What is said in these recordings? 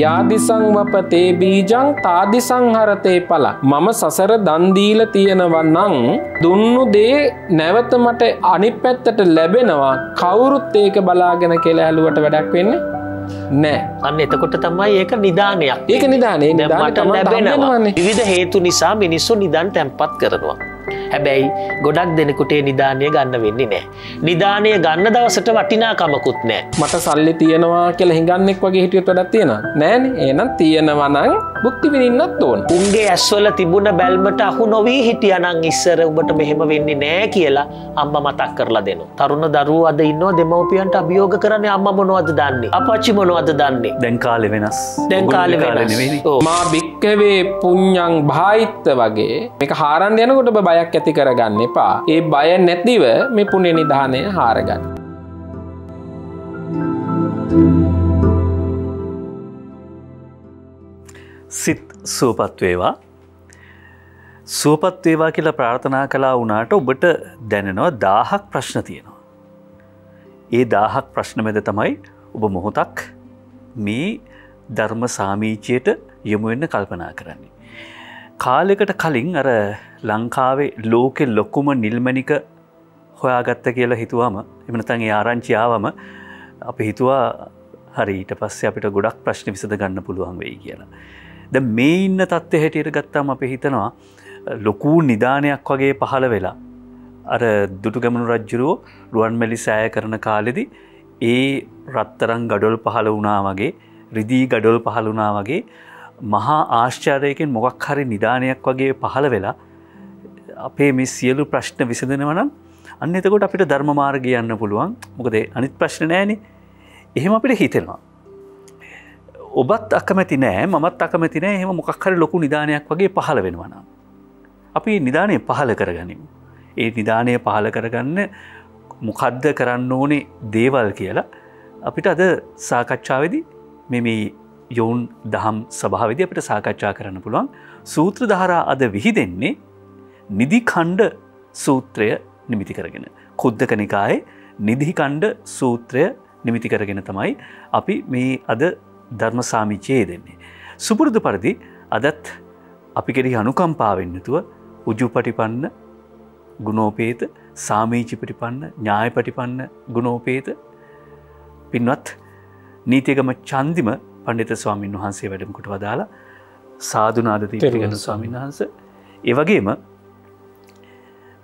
යාදිසංවපතේ බීජං තාදිසංහරතේ පල මම සසර දන්දීල තියෙනවන්නං දුන්නු දේ නැවත මට අනිපැත්තට ලැබෙනවා කවුරුත් ඒක බලාගෙන කියලා ඇලුවට වැඩක් වෙන්නේ නෑ අන්න එතකොට තමයි ඒක නිධානයක් ඒක නිධානය දැමට ලැබෙනවාන්නේ විධ හේතු නිසා මිනිස්සු නිධන් තැන්පත් කරනවා හැබැයි ගොඩක් දෙනෙකුටේ නිධානය ගන්න වෙන්නේ නෑ. නිධානය ගන්න දවසට වටිනාකමකුත් නෑ. මට සල්ලි තියෙනවා කියලා හිඟන්නෙක් වගේ හිටියොත් වැඩක් තියෙන නෑන ඒනම් තියෙනවනං බුක්ති විනින්නත් ඕන් උන්ගේ ඇස්වල තිබුණ බැල්මට අහු නොවී හිටියනං ඉස්සර උඹට මෙහෙම වෙන්නේ නෑ කියලා අම්ම මතක් කරලා දෙනු. තරුණ දරුව අද ඉන්නවා දෙමවපියන්ට අභියෝග කරන අම්ම මොනවද දන්නේ අපච්චි මොනවද දන්නේ දැන්කාලෙ වෙනස් දැන්කාලෙ වෙනමා භික්කවේ පුං්ඥං භායිත්ත වගේ එක හාරන් යනකොට බය බයක් ඇති කරගන්න එපා ඒ බය නැතිව මේ පුුණෙ නිධානය හාරගන්න. සිත් සූපත්වේවා සූපත්වේවා කියලා ප්‍රාර්ථනා කලා වුණාට ඔබට දැනෙනවා දාහක් ප්‍රශ්න තියෙනවා. ඒ දාහක් ප්‍රශ්නමැද තමයි ඔබ මොහොතක් මේ ධර්ම සාමීචයට යොමුවෙන්න කල්පනා කරන්නේ. කාලෙකට කලින් අර ලංකාවේ ලෝකෙ ලොකුම නිල්මැනික හොයාගත්ත කියලා හිතුවම එමනතන් ආරංචියාවම අපි හිතුවා හරිට පස්සේ අපිට ගොඩක් ප්‍රශ්න විසඳ ගන්න පුළුවන් වෙයි කියලා. ද මේ ඉන්න තත්ත්ව හැටියට ගත්තාම අපි හිතනවා ලොකූ නිධානයක් වගේ පහළ වෙලා. අර දුටු ගැමුණු රජ්ජුරුවෝ රුවන් මැලි සෑය කරන කාලෙදි ඒ රත්තරං ගඩොල් පහළ වුණා වගේ රිදී ගඩොල් පහළුණා වගේ මහා ආශ්චාරයකෙන් මොකක් හරි නිධානයක් වගේ පහළ වෙලා අපේ මේ සියලු ප්‍රශ්න විසඳෙනවනම් අන්න එතකොට අපිට ධර්මමාර්ගයන්න පුළුවන් මොකදේ අනිත් ප්‍රශ්න නෑනේ එහෙම අපිට හිතෙනවා. ඔබත් අකමැති නෑ මත් අකමැති නෑ එහෙම මොකක්හර ලොකු නිධානයක් වගේ පහළ වෙනවනම්. අපි නිධානය පහළ කරගනිමු. ඒ නිධානය පහළ කරගන්න මොකද්ද කරන්න ඕනේ දේවල් කියලා අපිට අද සාකච්ඡාවදි මෙම යොවුන් දහම් සභාවදි අපට සාකච්ඡා කරන්න පුළුවන් සූත්‍ර දහරා අද විහිදෙන්නේ නිදිකණ්ඩ සූත්‍රය නිමිති කරගෙන. කුද්දක නිකායි නිදිකණ්ඩ සූත්‍රය නිමිති කරගෙන තමයි අපි මේ අද ධර්මසාමිචයේ දෙන්නේ. සුපුරුදු පරිදි අදත් අපි කෙරෙහි අනුකම්පාවෙන්නතුව උජුපටිපන්න ගුණෝපේත සාමීචි පිටිපන්න ඥාය පටිපන්න ගුණෝපේත පින්වත් නීතියගම චන්දිම පණ්ඩිත ස්වාමීන් වහන්සේ වැඩමකුට වදාලා සාධනාදති ගෙන ස්වාමීන් වහන්ස ඒවගේම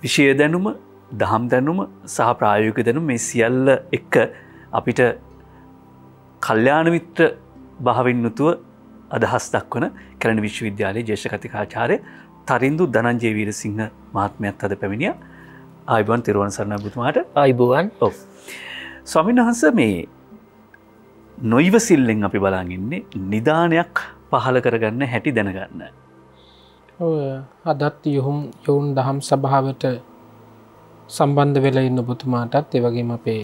විෂය දැනුම දහම් දැනුම සහ ප්‍රායෝග දැනුම මේ සියල්ල එක්ක අපිට කල්්‍යානමිත්‍ර භාවින් නුතුව අදහස් දක්වන කරන විශ්වවිද්‍යාලයේ ජේෂකතිකාචාරය තරින්දු දනන්ජේ වීර සිංහ මහත්මයත් අද පැමිණිය ආයිබන් තිරුවන් සරණ බුතුමාට අයිබුවන් ඔ ස්වමින් වහන්ස මේ නොයිවසිල්ලෙන් අපි බලාගන්නේ නිධානයක් පහල කරගන්න හැටි දැනගන්න අදත් යොහුම් යොවුන් දහම් සභාවට සම්බන්ධ වෙලා ඉන්න ඔබතුමාටත් එවගේම අපේ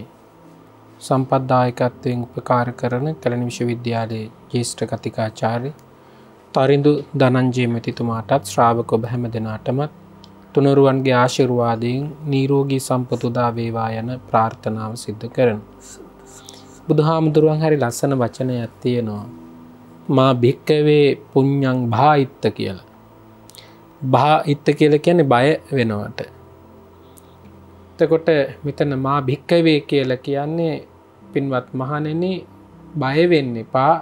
සම්පද්දායකත්වයෙන් උපකාර කරන කළණ විශ්වවිද්‍යාලයේ ජේෂ්ඨ කතිකාචාර්ය තරිඳු දනංජය මෙතිතුමාටත් ශ්‍රාවක ඔබ හැම දෙනාටමත් තුනරුවන්ගේ ආශිර්වාදයෙන් නීරෝගී සම්පතුදා වේවා යන ප්‍රාර්ථනාව සිද්ධ කරන. බුදුහාමුදුරුවන් හරි ලස්සන වචනයක් තියෙනවා. මා භික්කවේ පුං්ඥං භායිත්ත කියලා. බා ඉත්ත කියල කියන්නේ බය වෙනවට එතකොට මෙතන මා භික්කවේ කියල කියන්නේ පින්වත් මහනෙන බයවෙන්න එපා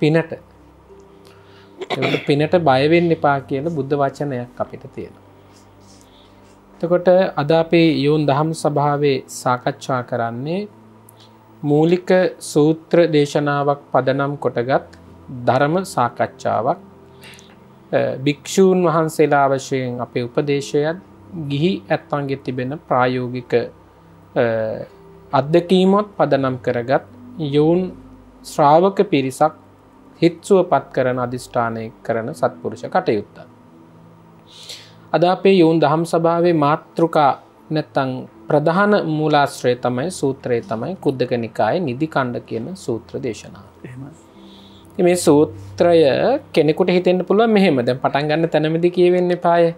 පිනට පිනට බයවෙන්න එපා කියල බුද්ධ වචනයක් අපිට තියෙන එතකොට අද අපේ යෝන් දහම් සභාවේ සාකච්ඡා කරන්නේ මූලික සූත්‍ර දේශනාවක් පදනම් කොටගත් ධර්ම සාකච්ඡාවක් භික්‍ෂූන් වහන්සේලා අවශයෙන් අපේ උපදේශයත් ගිහි ඇත්තන්ගෙ තිබෙන ප්‍රායෝගික අත්දකීමොත් පදනම් කරගත් යොවුන් ශ්‍රාවක පිරිසක් හිත්සුව පත් කරන අධිෂ්ඨානය කරන සත්පුරුෂ කටයුත්ත. අද අපේ යොවුන් දහම් සභාවේ මාතෘකා නැත්තං ප්‍රධාන මූලාශ්‍රය තමයි සූත්‍රයේ තමයි කුද්දක නිකාය නිදිකණ්ඩ කියන සූත්‍ර දේශනා. එහමයි. මේ සූත්‍රය කෙනෙකුට හිතෙන්න්න පුළුව මෙහෙම දැ පටන් ගන්න තැනමදි කියවෙන්න පාය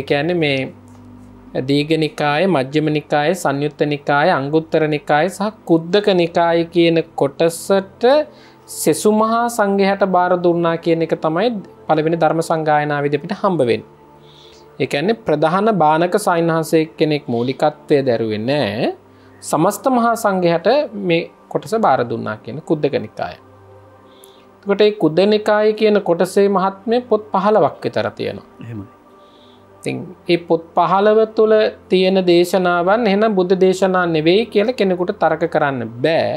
එකඇන මේ දීග නිකාය මජ්‍යම නිකාය සංයුත්ත නිකාය අංගුත්තර නිකාය සහ කුද්දක නිකාය කියන කොටසට සෙසුමහා සංගහට බාර දුන්නා කියන එක තමයි පළවෙනි ධර්ම සංගායනා විදපිට හම්බවෙන්. එකන්නේ ප්‍රධාන බානක සයින්හන්සේ කෙනෙක් මූලිකත්වය දැරුවෙන නෑ සමස්ත මහා සංගහට මේ කොටස බාර දුන්නා කියන කුද්දක නිකාය. කොට කුද්දනකාය කියන කොටසේ මහත්මය පොත් පහලවක් විතර තියෙනවා හෙම ඒ පොත් පහළව තුළ තියෙන දේශනාවන් එහෙන බුද්ධ දේශනා නෙවෙයි කියල කෙනෙකුට තර්ක කරන්න බෑ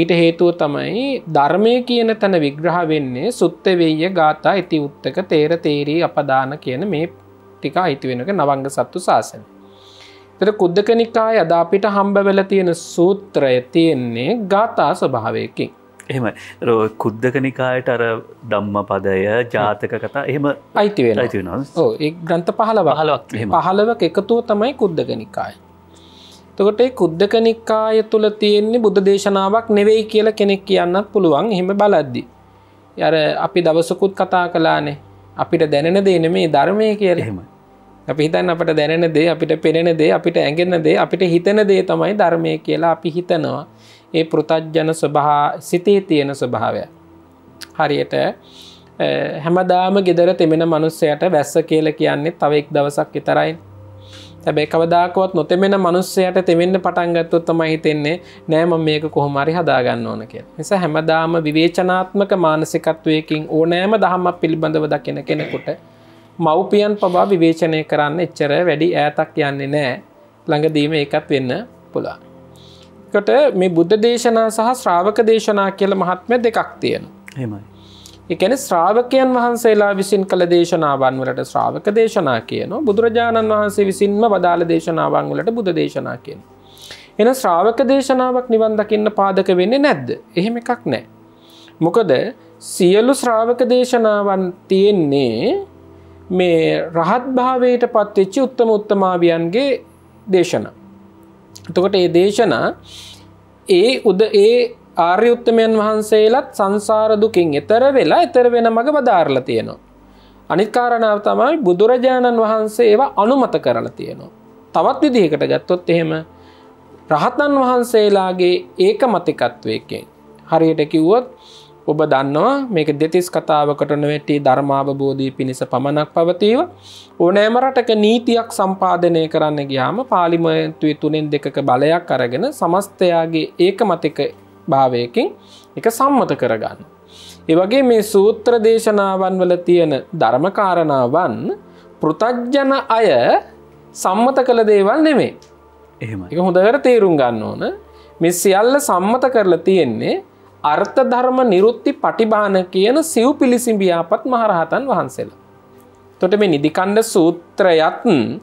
ඊට හේතුව තමයි ධර්මය කියන තැන විග්‍රහ වෙන්නේ සුත්තවෙය ගාතා ඉති උත්තක තේර තේරී අපදාන කියන මේ ටික අයිති වෙනක නවංග සත්තු සාසන. තර කුද්දක නිකාය අදාපිට හම්බවෙල තියෙන සූත්‍රය තියෙන්නේ ගාතා ස්වභාවයකින්. එහම කුද්දක නිකායට අර දම්ම පදය ජාතක කතා එහෙම අයිති වෙන අයිති වෙන ඒ ග්‍රන්ථ පහල පහලක් පහලවක් එකතුව තමයි කුද්දක නිකායි තකොට කුද්දක නිකාය තුළ තියෙන්නේ බුද්ධ දේශනාවක් නෙවෙයි කියල කෙනෙක් කියන්නත් පුළුවන් එහෙම බලද්දි යර අපි දවසකුත් කතා කලානේ අපිට දැනෙන දේන මේ ධර්මය කියල එහෙම අපි හිතන් අපට දැනෙන දේ අපිට පෙනෙන දේ අපිට ඇගෙන්න්න දේ අපිට හිතන දේ තමයි ධර්මය කියලා අපි හිතනවා ඒ පෘතජ්ජන ස්වභා සිතේ තියෙන ස්වභාවය. හරියට හැමදාම ගෙදර තෙමෙන මනුස්සයට වැස්ස කියල කියන්නේ තව එක් දවසක් විතරයින්. හැබැයි කවදාකොත් නොතෙමෙන මනුස්සයට තෙමෙන්න්න පටන්ගත්තුත් තම හිතෙන්නේ නෑම මේක කොහොමරි හදාගන්න ඕන කිය නිසා හැමදාම විවේචනාත්මක මානසිකත්වයකින් ඕනෑම දහමක් පිළිබඳව දකින කෙනෙකුට මව්පියන් පවා විවේචනය කරන්න එච්චර වැඩි ඈතක් යන්නේ නෑ ළඟදීම එකත් වෙන්න පුළා කට මේ බුද්ධ දේශනා සහ ශ්‍රාවක දේශනා කියල මහත්ම දෙකක් තියෙන හෙමයි එකන ශ්‍රාවකයන් වහන්සේලා විසින් කළ දේශනාවන් වලට ශ්‍රාවක දේශනා කියන බුදුරජාණන් වහන්සේ විසින්ම වදාළ දේශනාවන් වලට බුද දේශනා කියෙන් එන ශ්‍රාවක දේශනාවක් නිවන් දකින්න පාදක වෙන්නේ නැද්ද එහෙම එකක් නෑ මොකද සියලු ශ්‍රාවක දේශනාවන් තියෙන්නේ මේ රහත් භාවයට පත්වෙච්චි උත්තම උත්තමාවියන්ගේ දේශනා තකොට ඒ දේශනා ඒ උද ඒ ආර්ය උත්තමයන් වහන්සේලත් සංසාරදුකින් එතර වෙලා එතර වෙන මඟ බදාරලා තියෙනවා. අනිත්කාරණාව තමයි බුදුරජාණන් වහන්සේ ඒවා අනුමත කරලා තියෙනවා. තවත් විදිහකට ගත්තොත් එහෙම රහතන් වහන්සේලාගේ ඒක මතිකත්වයකෙන්. හරියට කිව්වොත් ඔබ දන්නවා මේක දෙතිස් කතාවකට නොවැටි ධර්මාවබෝධී පිණිස පමණක් පවතිව ඕනෑම රටක නීතියක් සම්පාදනය කරන්න ගියාම පාලිමතුය තුනෙන් දෙකක බලයක් අරගෙන සමස්තයාගේ ඒක මතික භාවයකින් එක සම්මත කරගන්න. ඒවගේ මේ සූත්‍ර දේශනාවන් වල තියෙන ධර්මකාරණාවන් පෘතජ්ජන අය සම්මත කළ දේවල් නෙමේ. එහෙම එක හොඳකට තේරුම් ගන්න ඕන මෙ සියල්ල සම්මත කරලා තියෙන්නේ අර්ථධර්ම නිරුත්ති පටිබාන කියන සිව් පිලිසිඹියාපත් මහරහතන් වහන්සේලා. තොට මේ නිදිකණ්ඩ සූත්‍රයත්න්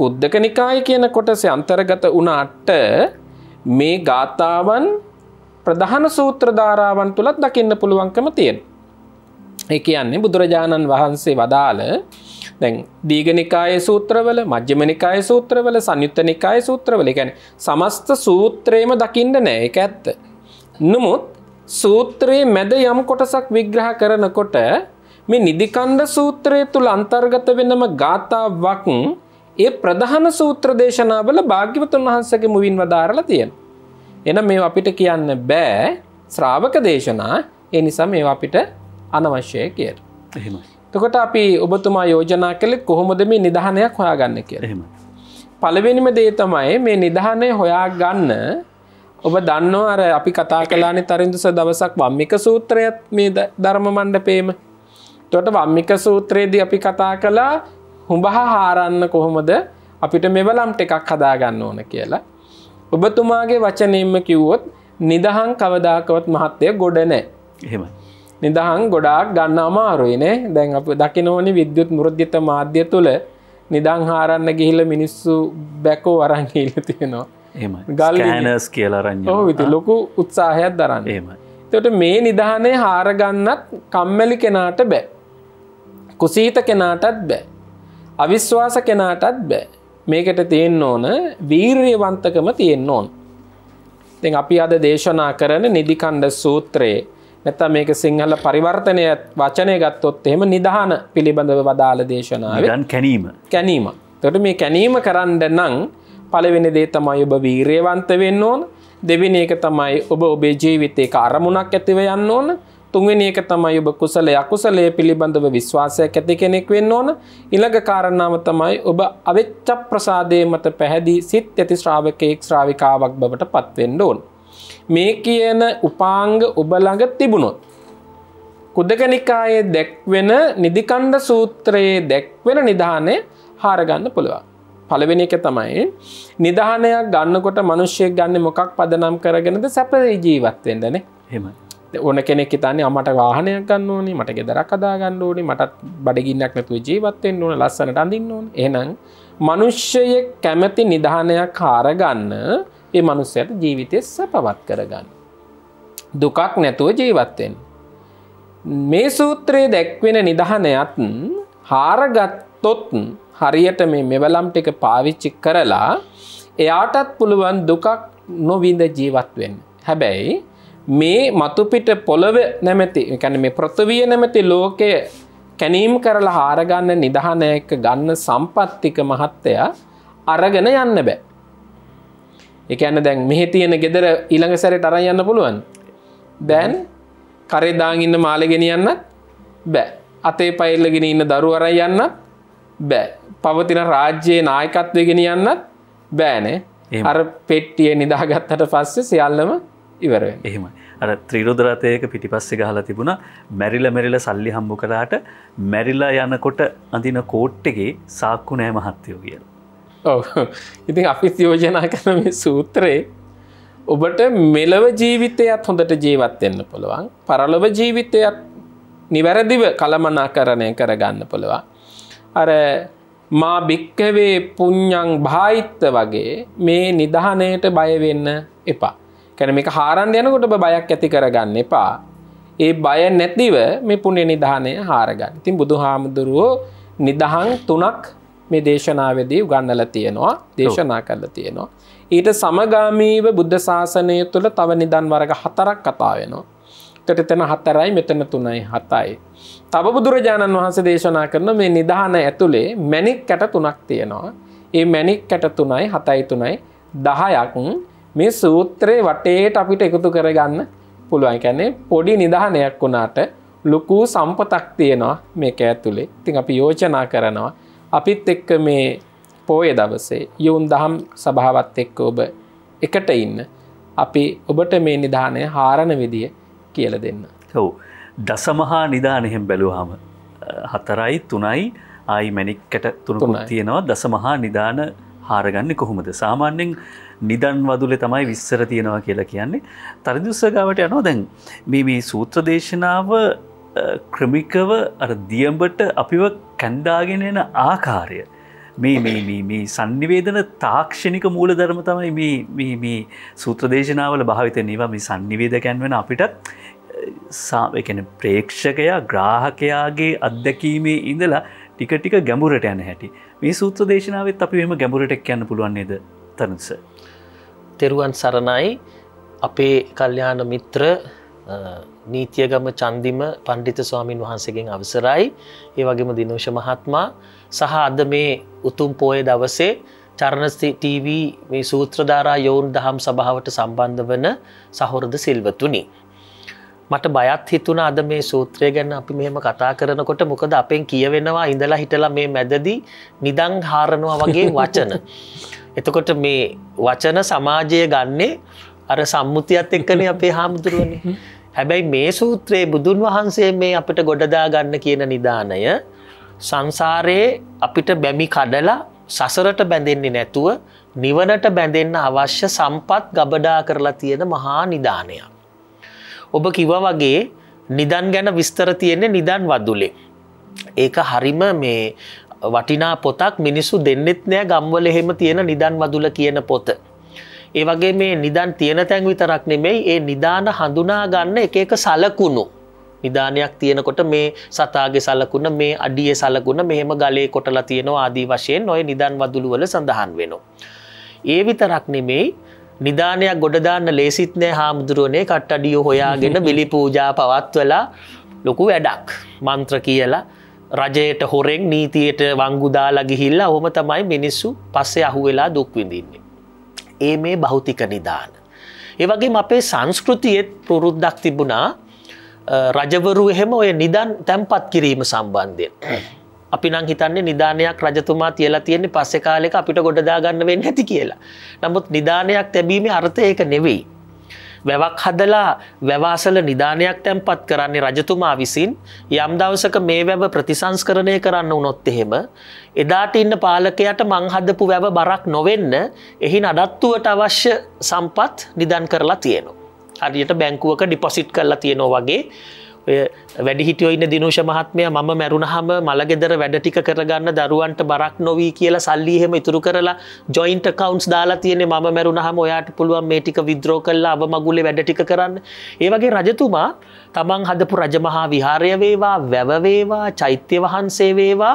කුද්දක නිකාය කියන කොටස අන්තර්ගත වනාට මේ ගාථාවන් ප්‍රධාන සූත්‍රධාරාවන් තුළත් දකින්න පුළුවන්කම තියෙන. ඒ කියන්නේ බුදුරජාණන් වහන්සේ වදාළ දැන් දීගනිකාය සූත්‍රවල මජ්‍යමනිකාය සූත්‍රවල සංයුත්තනිකාය සූත්‍රවල ගැන සමස්ත සූත්‍රයම දකිින්ට නෑ එක ඇත්ත. නමුත් සූත්‍රයේ මැද යම් කොටසක් විග්‍රහ කරනකොට මේ නිදිකණ්ඩ සූත්‍රය තුළ අන්තර්ගත වෙනම ගාථාවක් ඒ ප්‍රධාන සූත්‍ර දේශනාවල භාග්‍යවතුන් වහන්සේගේ මුවින් වදාරලා තියෙන. එන මේ අපිට කියන්න බෑ ශ්‍රාවක දේශනා ඒ නිසා මේ අපිට අනවශ්‍යය කියට. එහෙමයි. තකොට අපි ඔබතුමා යෝජනා කළෙත් කොහොමද මේ නිධානයක් හොයාගන්න කිය එහෙම. පළවෙනිම දේ තමයි මේ නිධානය හොයා ගන්න ඔබ දන්නවා අර අපි කතා කලානේ තරින්දුස දවසක් වම්මික සූත්‍රයත් මේ ධර්ම මණ්ඩපේම. තොට වම්මික සූත්‍රයේදී අපි කතා කළා හුඹහා හාරන්න කොහොමද අපිට මෙවලම්ට එකක් හදාගන්න ඕන කියලා. ඔබතුමාගේ වචනයෙන්ම කිව්වොත් නිදහං කවදාකවත් මහත්තය ගොඩනෑ එහෙම. නිදහන් ගොඩාක් ගන්න අමාරුයිනේ දැන් අප දකිනෝනි විද්‍යුත් මුෘද්ධිත මාධ්‍ය තුළ නිදං හාරන්න ගිහිල මිනිස්සු බැකෝ අරංගීල තියෙනවා. ගල්නස් කියලාරන්න විති ලොකු උත්සාහයක් දරන්න ඒම තොට මේ නිධානය හාරගන්නත් කම්මැලි කෙනාට බෑ කුසීත කෙනාටත් බෑ අවිශ්වාස කෙනාටත් බෑ මේකට තියෙන් ඕන වීර්යවන්තකම තියෙන් ඕන් තින් අපි අද දේශනා කරන නිදිකණ්ඩ සූත්‍රයේ නැත මේක සිංහල පරිවර්තනය වචනය ගත්තොත් එහෙම නිදහන පිළිබඳව වදාළ දේශනාව ගැනීම කැනීම තොට මේ කැනීම කරන්න නං පළවෙනි දේ තමයි ඔබ වීරයවන්ත වෙන්න ඕන දෙවෙනි එක තමයි ඔබ ඔබේ ජීවිතයක අරමුණක් ඇතිව යන්න ඕන තුන්වෙනි එක තමයි ඔබ කුසල යකුසලය පිළිබඳව විශ්වාසයක් ඇති කෙනෙක් වෙන්න ඕන ඉළඟ කාරණාව තමයි ඔබ අවෙච්ච ප්‍රසාදය මත පැහැදිී සිත් ඇති ශ්‍රාවකයෙක් ශ්‍රාවිකාවක් බවට පත්වෙන්න ඕන්. මේ කියන උපාංග ඔබ ළඟ තිබුණොත්. කුදගනිකායේ දැක්වෙන නිදිකණ්ඩ සූත්‍රයේ දැක්වෙන නිධානය හාරගන්න පුළුවන්. පළවෙෙන එක තමයි නිධානයක් ගන්නකොට මනුෂ්‍යය ගන්න මොකක් පදනම් කරගෙනද සැපදේ ජීවත්වෙන්ටනේ හෙම ඕන කෙනෙක් තන්නේ අමට වාහනයක් ගන්න ඕනේ මට ගෙදරක් අදා ගන්න ඕනේ මටත් බඩගින්නක් නැතුව ජීවත්වෙන් ඕන ලස්සනට අඳින්න ඕන එහනම් මනුෂ්‍යය කැමැති නිධානයක් කාරගන්න ඒ මනුස්සයට ජීවිතය සැපවත් කරගන්න. දුකක් නැතුව ජීවත්වෙන්. මේ සූත්‍රයේ දැක්වෙන නිධානයත් හාරගත් ගත්තොත් හරියට මේ මෙවලම් ටික පාවිච්චි කරලා එයාටත් පුළුවන් දුකක් නොවිඳ ජීවත්වෙන්. හැබැයි මේ මතුපිට පොළොව නැමැති කැන මේ ප්‍රථවිය නැමැති ලෝකය කැනීම් කරලා හාරගන්න නිදහනයක ගන්න සම්පත්තික මහත්තයා අරගෙන යන්න බෑ. එකන්න දැන් මෙහි තියෙන ගෙදර ඊළඟ සැරට අර යන්න පුළුවන්. දැන් කරේදාගන්න මාලගෙනියන්නත් බෑ අතේ පයිල්ලගෙන ඉන්න දරු අරයි යන්නත් බෑ පවතින රාජ්‍යයේ නායකත්වයගෙන යන්නත් බෑනේ අර පෙට්ටිය නිදාගත්තට පස්ස සියල්ලම ඉවර එහෙම අර ත්‍රීරුදරතයක පිටිපස්සෙ ගහලා තිබුණ මැරිල මැරිල සල්ලි හම්බු කලාට මැරිල්ලා යනකොට අඳින කෝට්ටගේ සාක්කු නෑ මහත්තයෝ කියල ඉතින් අපිත් යෝජනා කරන සූත්‍රයේ ඔබට මෙලව ජීවිතයත් හොඳට ජීවත්වෙන්න පුළුවන් පරලොව ජීවිතයත් නිවැරදිව කළමනා කරණය කරගන්න පුළුවන් අර මා භික්කවේ පුං්ඥං භායිත්ත වගේ මේ නිදහනයට බයවෙන්න එපා. කැන මේ හාරන් යනකොට බයක් ඇති කරගන්න එපා. ඒ බය නැතිව මේ පුුණේ නිධානය හාරගන්න තින් බුදු හාමුදුරුවෝ නිදහං තුනක් මේ දේශනාවදී ගන්නල තියෙනවා දේශනා කරල තියෙනවා. ඊට සමගාමීව බුද්ධ ශාසනය තුළ තව නිදන් වරග හතරක් කතාවෙනවා. එක්කට තැන හතරයි මෙතන තුනයි හතයි. තබ බුදුරජාණන් වහන්සේ දේශනා කරන මේ නිධාන ඇතුළේ මැනික් කැට තුනක් තියෙනවා. ඒ මැනික් කැට තුනයි හතයි තුනයි දහයක් මේ සූත්‍රයේ වටේට අපිට එකතු කරගන්න පුළුවන් කැන්නේ පොඩි නිධානයක් වුණාට ලොකු සම්පතක් තියෙනවා මේක ඇතුළේ ඉතින් අපි යෝජනා කරනවා අපිත් එක්ක මේ පෝය දවසේ යවුන් දහම් සභාවත් එක්ක ඔබ එකට ඉන්න අපි ඔබට මේ නිධානය හාරණ විදිිය කියල දෙන්න. ඔව් දසමහා නිධානහෙම් බැලුවාම හතරයි තුනයි ආයි මැනික්කට තුනකුණ තියෙනවා දසමහා නිධාන හාරගන්න කොහොමද සාමාන්‍යෙන් නිදන් වදුල තමයි විස්සර තියෙනවා කියලා කියන්නේ තරිදුස්සගාවට යනෝ දැන් මේ මේ සූත්‍ර දේශනාව ක්‍රමිකව දියඹට අපිව කැන්ඩාගෙන එන ආකාරය මේ සන්නිවේදන තාක්ෂණික මූල ධර්ම තමයි මේ සූත්‍ර දේශනාවල භාවිත නිවා මේ සන්නිවේදකැන් වෙන අපිටත් සාකන ප්‍රේක්ෂකයා ග්‍රාහකයාගේ අත්දැකීමේ ඉඳලා ටික ටික ගැඹුරට යන හැටි මේ සූත්‍ර දේශනාවත් අපි මෙම ගැඹුරට යන්න පුළුවන්න්නේද තරස. තෙරුවන් සරණයි අපේ කල්්‍යාන මිත්‍ර නීතියගම චන්දිම පණ්ඩිත ස්වාමීන් වහන්සගෙන් අවසරයි ඒ වගේම දිනෝෂ මහත්මා සහ අද මේ උතුම් පෝය දවසේ චරණස්ටීව මේ සූත්‍රධාරා යෝන් දහම් සභාවට සම්බන්ධ වන සහොරද සිල්වතුනි. මට බයත් හිතුන අද මේ සූත්‍රය ගැන අපි මෙහෙම කතා කරනකොට මොකද අපෙන් කියවෙනවා ඉඳලා හිටලා මේ මැදදි නිදං හාරණවා වගේ වචන. එතකොට මේ වචන සමාජය ගන්නේ අර සම්මුතියත් එක්කන අපේ හාමුදුරුවනි. හැබැයි මේ සූත්‍රයේ බුදුන් වහන්සේ මේ අපට ගොඩදා ගන්න කියන නිධානය සංසාරයේ අපිට බැමි කඩලා සසරට බැඳෙන්නේ නැතුව නිවනට බැඳෙන්න අවශ්‍ය සම්පත් ගබඩා කරලා තියෙන මහා නිධානයක්. ඔබ කිව වගේ නිදන් ගැන විස්තර තියෙන්නේ නිදන් වදුලේ. ඒක හරිම මේ වටිනා පොතක් මිනිස්සු දෙන්නෙත් නෑ ගම්වල එහෙම තියෙන නිදන් වදුල කියන පොත. ඒ වගේ මේ නිදන් තියෙන තැන් විතරක් නෙමෙයි ඒ නිදාන හඳුනා ගන්න එක එක සලකුණු නිධානයක් තියෙනකොට මේ සතාගේ සලකුණ මේ අඩිය සලකුණ මෙහෙම ගලේ කොටලා තියෙනවා ආදී වශයෙන් ඔය නිදන් වදුළුවල සඳහන් වෙනවා. ඒ විතරක් නෙමෙයි නිධානයක් ගොඩදාන්න ලේසිත් නෑ හාමුදුරුවනේ කට් අඩිය හොයාගෙන බිලි පූජා පවත්වලා ලොකු වැඩක් මන්ත්‍ර කියලා රජයට හොරෙන් නීතියට වංගුදාලා ගිහිල්ලා ඔහොම තමයි මිනිස්සු පස්සේ අහුවෙලා දුක්විඳින්නේ. ඒ මේ භෞතික නිධාන. ඒ වගේ අපේ සංස්කෘතියෙත් පුරුද්දක් තිබුණා රජවරු එහෙම ඔය නිදන් තැන්පත් කිරීම සම්බන්ධයෙන්. අපි නං හිතන්නේ නිධානයක් රජතුමා තියලා තියෙන්නේ පස්සෙ කාලෙක අපිට ගොඩදාගන්න වෙන්න ඇති කියලා. නමුත් නිධානයක් තැබීමේ අර්ථය ඒක නෙවෙයි. වැවක් හදලා වැවාසල නිධානයක් තැන්පත් කරන්නේ රජතුමා විසින් යම් දවසක මේ වැව ප්‍රතිසංස්කරණය කරන්න උනොත් එහෙම එදාට ඉන්න පාලකයට මං හදපු වැව බරක් නොවෙන්න එහි නඩත්තුවට අවශ්‍ය සම්පත් නිදන් කරලා තියෙනවා. හරියට බැංකුවක ඩිපොසිට් කරලා තියෙනවා වගේ වැඩිහිටියෝ ඉන්න දිනුෂ මහත්මය මම මැරුණහම මළගෙදර වැඩටික කරගන්න දරුවන්ට බරක් නොවී කියලා සල්ලිහෙම ඉතුරු කරලා ජොයින්ට කවන්ස් දාලා තියෙන ම මැරුණහම ඔයාට පුළුවන් මේ ටික විද්‍රෝ කල්ලා අව මගුලේ වැඩටික කරන්න ඒවගේ රජතුමා තමන් හදපු රජමහා විහාරය වේවා වැවවේවා චෛත්‍ය වහන්සේ වේවා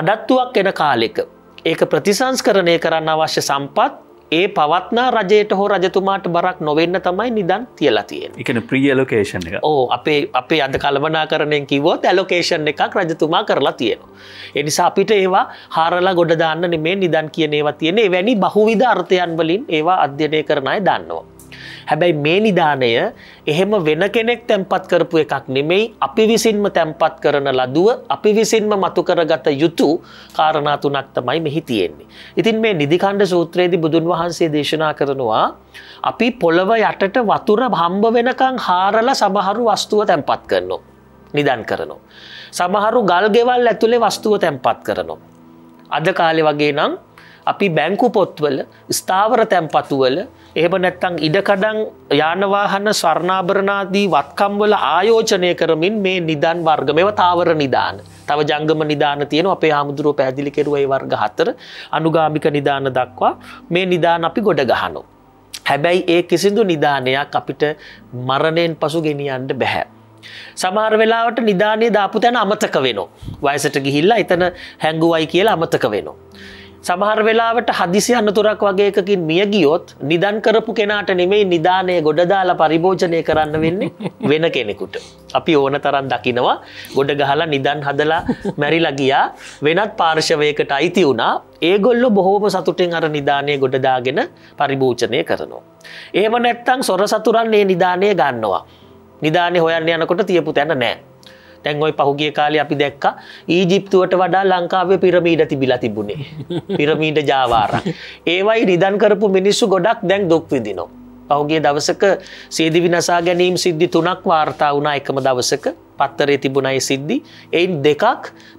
නඩත්තුවක් එන කාලෙක ඒක ප්‍රතිසංස්කරණය කරන්න අවශ්‍ය සම්පත් ඒ පවත්නා රජයට හෝ රජතුමාට බරක් නොවෙන්න තමයි නිදන් තියලා තියෙන එකන ප්‍රියලෝකේෂන් එක ඕ අපේ අපේ අද කල්වනා කරනය කිවොත් ඇලෝකේෂන් එකක් රජතුමා කරලා තියෙනවා. එනිසා අපිට ඒවා හාරලා ගොඩ දාන්න නෙමේ නිදන් කියනේවා තියෙන වැනි බහුවිධ අර්ථයන් වලින් ඒවා අධ්‍යනය කරනය දන්නවා. හැබැයි මේ නිධානය එහෙම වෙන කෙනෙක් තැන්පත් කරපු එකක් නෙමෙයි අපි විසින්ම තැන්පත් කරන ලදුව අපි විසින්ම මතු කරගත යුතු කාරණාතුනක් තමයි මෙහි තියෙන්නේ. ඉතින් මේ නිදිකණ්ඩ සූත්‍රයේදී බුදුන් වහන්සේ දේශනා කරනවා අපි පොළව යටට වතුර හම්බ වෙනකං හාරලා සමහරු වස්තුව තැන්පත් කරනවා. නිදන් කරනවා. සමහරු ගල් ගෙවල් ඇතුළේ වස්තුව තැන්පත් කරනවා. අද කාලෙ වගේ නම් අපි බැංකු පොත්වල ස්ථාවර තැන්පතුවල එහෙම නැත්තං ඉඩකඩං යානවාහන ස්වර්ණාභරණාදී වත්කම්වල ආයෝචනය කරමින් මේ නිදන් වර්ග මෙව තාවර නිදාන. තව ජංගම නිදාන තියෙන අපේ හාමුදුරුව පැදිලිකෙරුවයි වර්ග හතර අනුගාමික නිදාන දක්වා මේ නිදාන අපි ගොඩ ගහනු. හැබැයි ඒ කිසිදු නිධානයක් අපිට මරණයෙන් පසු ගෙනියන්ට බැහැ. සමහර වෙලාවට නිධානය දාපු තැන අමතක වෙනවා. වයසට ගිහිල්ලා එතන හැංගුවයි කියලා අමතක වෙනවා. සමහර වෙලාවට හදිසි අනතුරක් වගේ එකකින් මිය ගියොත් නිදන් කරපු කෙනාට නෙමෙයි නිදානය ගොඩදාලා පරිභෝජනය කරන්න වෙන්නේ වෙන කෙනෙකුට. අපි ඕන තරන් දකිනවා ගොඩ ගහලා නිදන් හදලා මැරිලා ගියා වෙනත් පාර්ශවයකට අයිති වුණා ඒගොල්ලො බොහෝම සතුටෙන් අර නිධානය ගොඩදාගෙන පරිභූචනය කරනවා. ඒම නැත්තං සොර සතුරන් ඒ නිධානය ගන්නවා. නිධානය හොයන්න යනකොට තියපු තැන නෑ තැන් ඔයි පහුගිය කාලේ අපි දැක්ක ඊජිප්තුවට වඩා ලංකාවේ පිරමීඩ තිබිලා තිබුණේ පිරමීඩ ජාවාර ඒවයි රිදන් කරපු මිනිස්සු ගොඩක් දැන් දුක් විදිනවා පහුගේ දවසක සේදි විනසා ගැනීම් සිද්ධි තුනක් වාර්තා වුණා එකම දවසක පත්තරේ තිබුණයි සිද්ධි එයින් දෙකක්